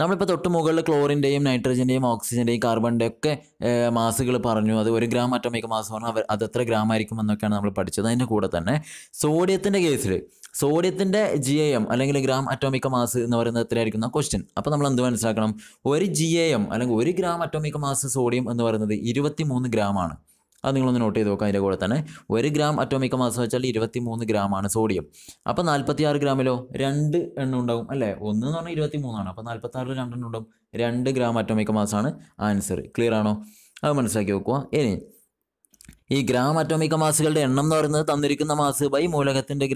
നമ്മളിപ്പോൾ തൊട്ട് മുകളിൽ ക്ലോറിൻ്റെയും നൈട്രജൻ്റെയും ഓക്സിജൻ്റെയും കാർബണിൻ്റെ ഒക്കെ മാസുകൾ പറഞ്ഞു അത് ഒരു ഗ്രാം അറ്റോമിക് മാസ് പറഞ്ഞാൽ അവർ അത് എത്ര ഗ്രാം ആയിരിക്കും എന്നൊക്കെയാണ് നമ്മൾ പഠിച്ചത് അതിൻ്റെ കൂടെ തന്നെ സോഡിയത്തിൻ്റെ കേസിൽ സോഡിയത്തിൻ്റെ ജി എ എം അല്ലെങ്കിൽ ഗ്രാം അറ്റോമിക് മാസ് എന്ന് പറയുന്നത് എത്രയായിരിക്കുന്ന ക്വസ്റ്റ്യൻ അപ്പോൾ നമ്മൾ എന്ത് മനസ്സിലാക്കണം ഒരു ജി എ എം അല്ലെങ്കിൽ ഒരു ഗ്രാം അറ്റോമിക് മാസ് സോഡിയം എന്ന് പറയുന്നത് ഇരുപത്തി മൂന്ന് ഗ്രാം ആണ് അത് നിങ്ങളൊന്ന് നോട്ട് ചെയ്ത് നോക്കാം അതിൻ്റെ കൂടെ തന്നെ ഒരു ഗ്രാം അറ്റോമിക മാസ് വെച്ചാൽ ഇരുപത്തി മൂന്ന് ഗ്രാമാണ് സോഡിയം അപ്പോൾ നാൽപ്പത്തി ആറ് ഗ്രാമിലോ രണ്ട് എണ്ണം ഉണ്ടാവും അല്ലേ ഒന്ന് എന്ന് പറഞ്ഞാൽ ഇരുപത്തി മൂന്നാണ് അപ്പോൾ നാൽപ്പത്തി ആറിൽ രണ്ടെണ്ണം ഉണ്ടാവും രണ്ട് ഗ്രാം അറ്റോമിക ആണ് ആൻസർ ക്ലിയർ ആണോ അത് മനസ്സിലാക്കി വെക്കുക ഇനി ഈ ഗ്രാം അറ്റോമിക മാസുകളുടെ എണ്ണം എന്ന് പറയുന്നത് തന്നിരിക്കുന്ന മാസ് ബൈ മൂലകത്തിൻ്റെ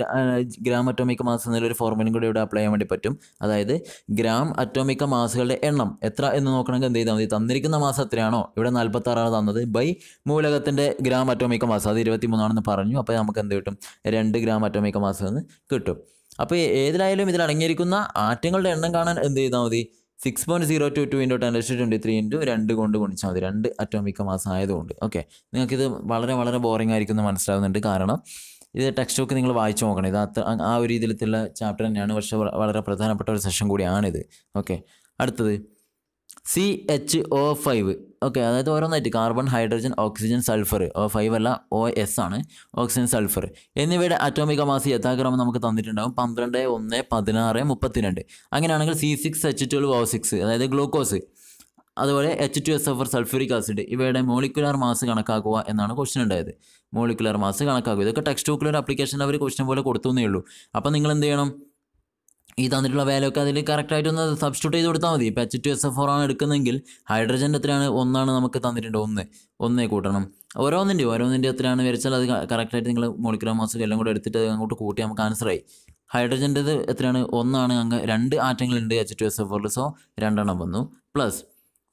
ഗ്രാം അറ്റോമിക മാസ് എന്നുള്ളൊരു ഫോർമുലയും കൂടി ഇവിടെ അപ്ലൈ ചെയ്യാൻ വേണ്ടി പറ്റും അതായത് ഗ്രാം അറ്റോമിക മാസുകളുടെ എണ്ണം എത്ര എന്ന് നോക്കണമെങ്കിൽ എന്ത് ചെയ്താൽ മതി തന്നിരിക്കുന്ന മാസം എത്രയാണോ ഇവിടെ നാൽപ്പത്തി ആറാണ് തന്നത് ബൈ മൂലകത്തിൻ്റെ ഗ്രാം അറ്റോമിക മാസം അത് ഇരുപത്തി മൂന്നാണെന്ന് പറഞ്ഞു അപ്പോൾ നമുക്ക് എന്ത് കിട്ടും രണ്ട് ഗ്രാം അറ്റോമിക മാസം എന്ന് കിട്ടും അപ്പോൾ ഏതിലായാലും ഇതിൽ അടങ്ങിയിരിക്കുന്ന ആറ്റങ്ങളുടെ എണ്ണം കാണാൻ എന്ത് ചെയ്താൽ മതി six point zero two two into ten to twenty three into രണ്ട് കൊണ്ട് ഗുണിച്ചാൽ മതി രണ്ട് അറ്റോമിക് മാസം ആയതുകൊണ്ട് ഓക്കെ നിങ്ങൾക്കിത് വളരെ വളരെ ബോറിംഗ് ആയിരിക്കും എന്ന് മനസ്സിലാവുന്നുണ്ട് കാരണം ഇത് ടെക്സ്റ്റ് ബുക്ക് നിങ്ങൾ വായിച്ച് നോക്കണം ഇത് അത്ര ആ ഒരു രീതിയിലുള്ള ചാപ്റ്റർ തന്നെയാണ് പക്ഷേ വളരെ പ്രധാനപ്പെട്ട ഒരു സെഷൻ കൂടിയാണിത് ഓക്കെ അടുത്തത് C H O five okay അതായത് ഓരോന്നായിട്ട് carbon hydrogen oxygen sulphur O five അല്ല ഒ എസ് ആണ് ഓക്സിജൻ സൾഫർ എന്നിവയുടെ അറ്റോമിക മാസ് യഥാക്രമം നമുക്ക് തന്നിട്ടുണ്ടാകും പന്ത്രണ്ട് ഒന്ന് പതിനാറ് മുപ്പത്തിരണ്ട് അങ്ങനെയാണെങ്കിൽ C six H twelve O six അതായത് ഗ്ലൂക്കോസ് അതുപോലെ എച്ച് ടു എസ് എഫർ സൾഫ്യൂരിക് ആസിഡ് ഇവയുടെ മോളിക്കുലർ മാസ് കണക്കാക്കുക എന്നാണ് ക്വസ്റ്റൻ ഉണ്ടായത് മോളിക്കുലർ മാസ് കണക്കാക്കുക ഇതൊക്കെ ടെക്സ്റ്റ് ബുക്കിലൊരു അപ്ലിക്കേഷൻ അവർ ക്വസ്റ്റൻ പോലെ കൊടുത്തു എന്നേ ഉള്ളൂ അപ്പോൾ നിങ്ങൾ എന്ത് ചെയ്യണം ഈ തന്നിട്ടുള്ള വാല്യൊക്കെ അതിൽ കറക്റ്റായിട്ടൊന്ന് സബ്സ്റ്റിറ്റ്യൂട്ട് ചെയ്ത് കൊടുത്താൽ മതി ഇപ്പോൾ H two S F four ആണ് എടുക്കുന്നതെങ്കിൽ ഹൈഡ്രജൻ്റെ എത്രയാണ് ഒന്നാണ് നമുക്ക് തന്നിട്ടുണ്ട് ഒന്ന് ഒന്നേ കൂട്ടണം ഓരോന്നിൻ്റെ ഓരോന്നിൻ്റെ എത്രയാണ് വരച്ചാൽ അത് കറക്റ്റായിട്ട് നിങ്ങൾ മോളിക്കുലർ മാസ് എല്ലാം കൂടെ എടുത്തിട്ട് അങ്ങോട്ട് കൂട്ടി നമുക്ക് ആൻസറായി ഹൈഡ്രജൻ്റെ എത്രയാണ് ഒന്നാണ് അങ്ങ് രണ്ട് ആറ്റങ്ങളുണ്ട് എച്ച് ടു എസ് എഫ് ഫോറിൽ സോ രണ്ടെണ്ണം വന്നു പ്ലസ്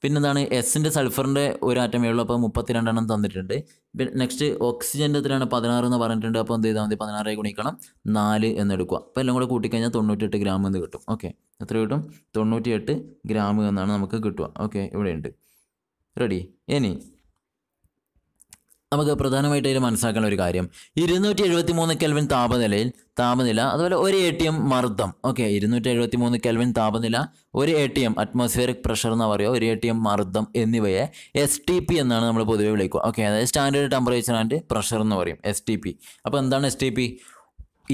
പിന്നെ എന്താണ് എസിൻ്റെ സൾഫറിൻ്റെ ഒരു ആറ്റമേ ഉള്ളൂ അപ്പോൾ മുപ്പത്തിരണ്ടെണ്ണം തന്നിട്ടുണ്ട് പിന്നെ നെക്സ്റ്റ് ഓക്സിജൻ്റെ എത്രയാണ് പതിനാറ് എന്ന് പറഞ്ഞിട്ടുണ്ട് അപ്പോൾ എന്ത് ചെയ്താൽ മതി പതിനാറ് ഗുണിക്കണം നാല് എന്നെടുക്കുക അപ്പോൾ എല്ലാം കൂടെ കൂട്ടിക്കഴിഞ്ഞാൽ തൊണ്ണൂറ്റിയെട്ട് ഗ്രാം എന്ന് കിട്ടും ഓക്കെ എത്ര കിട്ടും തൊണ്ണൂറ്റിയെട്ട് ഗ്രാം എന്നാണ് നമുക്ക് കിട്ടുക ഓക്കെ ഇവിടെയുണ്ട് റെഡി ഇനി നമുക്ക് പ്രധാനമായിട്ട് ഇതിൽ മനസ്സിലാക്കേണ്ട ഒരു കാര്യം ഇരുന്നൂറ്റി എഴുപത്തി മൂന്ന് കെൽവിൻ താപനിലയിൽ താപനില അതുപോലെ ഒരു എ ടി എം മർദ്ദം ഓക്കെ ഇരുന്നൂറ്റി എഴുപത്തി മൂന്ന് കെൽവിൻ താപനില ഒരു A T M atmospheric pressure എന്ന് പറയുമോ ഒരു എ ടി എം മർദ്ദം എന്നിവയെ എസ് ടി പി എന്നാണ് നമ്മൾ പൊതുവെ വിളിക്കുക ഓക്കെ അതായത് സ്റ്റാൻഡേർഡ് ടെമ്പറേച്ചർ ആൻഡ് പ്രഷർ എന്ന് പറയും എസ് ടി പി അപ്പോൾ എന്താണ് എസ് ടി പി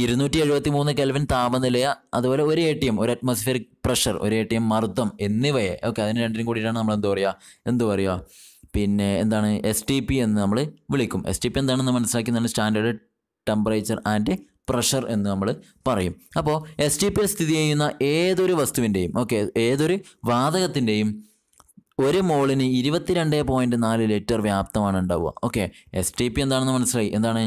ഇരുന്നൂറ്റി എഴുപത്തി മൂന്ന് കെൽവിൻ താപനില അതുപോലെ ഒരു എ ടി എം ഒരു അറ്റ്മോസ്ഫിയറിക് പ്രഷർ ഒരു എ ടി എം മർദ്ദം എന്നിവയെ ഓക്കെ അതിന് രണ്ടിനും കൂടിയിട്ടാണ് നമ്മൾ എന്താ പറയുക എന്താ പറയുക പിന്നെ എന്താണ് എസ് ടി പി എന്ന് നമ്മൾ വിളിക്കും എസ് ടി പി എന്താണെന്ന് മനസ്സിലാക്കി സ്റ്റാൻഡേർഡ് ടെമ്പറേച്ചർ ആൻഡ് പ്രഷർ എന്ന് നമ്മൾ പറയും അപ്പോൾ എസ് ടി പി സ്ഥിതി ചെയ്യുന്ന ഏതൊരു വസ്തുവിൻ്റെയും ഓക്കെ ഏതൊരു വാതകത്തിൻ്റെയും ഒരു മോളിന് ഇരുപത്തിരണ്ട് പോയിൻറ്റ് നാല് ലിറ്റർ വ്യാപ്തമാണ് ഉണ്ടാവുക ഓക്കെ എസ് ടി പി എന്താണെന്ന് മനസ്സിലായി എന്താണ്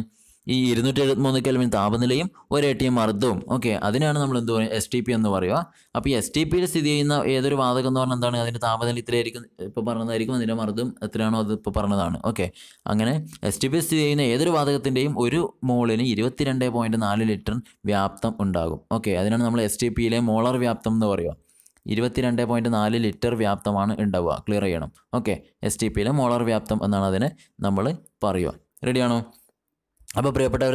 ഈ ഇരുന്നൂറ്റി മൂന്ന് കെൽവിൻ താപനിലയും ഒരു എ ടി എം മർദ്ദവും ഓക്കെ അതിനാണ് നമ്മൾ എന്ത് പറയുക എസ് ടി പി എന്ന് പറയുക അപ്പോൾ ഈ എസ് ടി പിയിൽ സ്ഥിതി ചെയ്യുന്ന ഏതൊരു വാതകം എന്ന് പറഞ്ഞാൽ എന്താണ് അതിൻ്റെ താപനില ഇത്രയായിരിക്കും ഇപ്പോൾ പറഞ്ഞതായിരിക്കും അതിൻ്റെ മർദ്ദം എത്രയാണോ അത് ഇപ്പോൾ പറഞ്ഞതാണ് ഓക്കെ അങ്ങനെ എസ് ടി പി സ്ഥിതി ചെയ്യുന്ന ഏതൊരു വാതകത്തിൻ്റെയും ഒരു മോളിന് ഇരുപത്തിരണ്ട് പോയിൻറ്റ് നാല് ലിറ്റർ വ്യാപ്തം ഉണ്ടാകും ഓക്കെ അതിനാണ് നമ്മൾ എസ് ടി പിയിലെ മോളർ വ്യാപ്തം എന്ന് പറയുക ഇരുപത്തിരണ്ട് പോയിൻറ്റ് നാല് ലിറ്റർ വ്യാപ്തമാണ് ഉണ്ടാവുക ക്ലിയർ ചെയ്യണം ഓക്കെ എസ് ടി പിയിലെ മോളർ വ്യാപ്തം എന്നാണ് അതിനെ നമ്മൾ പറയുക റെഡിയാണോ അപ്പോൾ പ്രിയപ്പെട്ടവർ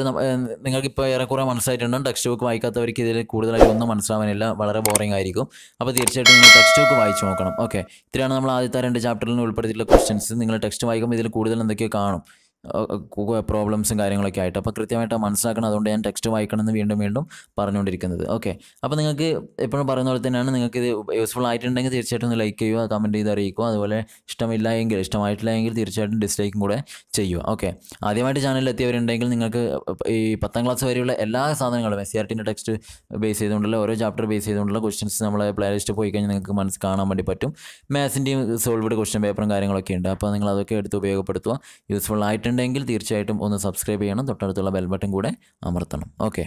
നിങ്ങൾക്കിപ്പോൾ ഏറെക്കുറെ മനസ്സിലായിട്ടുണ്ടാകും ടെക്സ്റ്റ് ബുക്ക് വായിക്കാത്തവർക്ക് ഇതിൽ കൂടുതലായി ഒന്നും മനസ്സിലാവാനില്ല വളരെ ബോറിംഗ് ആയിരിക്കും അപ്പോൾ തീർച്ചയായിട്ടും നിങ്ങൾ ടെക്സ്റ്റ് ബുക്ക് വായിച്ചു നോക്കണം ഓക്കെ ഇത്രയാണ് നമ്മൾ ആദ്യത്തെ രണ്ട് ചാപ്റ്ററിൽ ഉൾപ്പെടുത്തിയിട്ടുള്ള ക്വസ്റ്റ്യൻസ് നിങ്ങൾ ടെക്സ്റ്റ് വായിക്കുമ്പോൾ ഇതിൽ കൂടുതൽ എന്തൊക്കെയോ കാണും പ്രോബ്ലംസും കാര്യങ്ങളൊക്കെ ആയിട്ട് അപ്പോൾ കൃത്യമായിട്ട് മനസ്സിലാക്കണം അതുകൊണ്ട് ഞാൻ ടെക്സ്റ്റ് വായിക്കണമെന്ന് വീണ്ടും വീണ്ടും പറഞ്ഞുകൊണ്ടിരിക്കുന്നത് ഓക്കെ അപ്പോൾ നിങ്ങൾക്ക് എപ്പോഴും പറയുന്ന പോലെ തന്നെയാണ് നിങ്ങൾക്ക് ഇത് യൂസ്ഫുൾ ആയിട്ടുണ്ടെങ്കിൽ തീർച്ചയായിട്ടും ഒന്ന് ലൈക്ക് ചെയ്യുക കമൻറ്റ് ചെയ്ത് അറിയിക്കുക അതുപോലെ ഇഷ്ടമില്ല എങ്കിൽ ഇഷ്ടമായിട്ടില്ല എങ്കിൽ തീർച്ചയായിട്ടും ഡിസ്ലൈക്കും കൂടെ ചെയ്യുക ഓക്കെ ആദ്യമായിട്ട് ചാനലിൽ എത്തിയവരുണ്ടെങ്കിൽ നിങ്ങൾക്ക് ഈ പത്താം ക്ലാസ് വരെയുള്ള എല്ലാ സാധനങ്ങളും എസ് സി ആർ ടിൻ്റെ ടെക്സ്റ്റ് ബേസ് ചെയ്തുകൊണ്ടുള്ള ഓരോ ചാപ്റ്റർ ബേസ് ചെയ്തുകൊണ്ടുള്ള നമ്മൾ പ്ലേ പ്ലേലിസ്റ്റ് പോയി കഴിഞ്ഞാൽ നിങ്ങൾക്ക് മനസ്സ് കാണാൻ വേണ്ടി പറ്റും മാത്സിൻ്റെയും സോൾവ്ഡ് ക്വസ്റ്റ്യൻ പേപ്പറും കാര്യങ്ങളൊക്കെ ഉണ്ട് അപ്പോൾ നിങ്ങൾ അതൊക്കെ എടുത്ത് ഉപയോഗപ്പെടുത്തുക യൂസ്ഫുൾ ആയിട്ടുണ്ട് കണ്ടെങ്കിൽ തീർച്ചയായിട്ടും ഒന്ന് സബ്സ്ക്രൈബ് ചെയ്യണം തൊട്ടടുത്തുള്ള ബെൽബട്ടൺ കൂടെ അമർത്തണം ഓക്കെ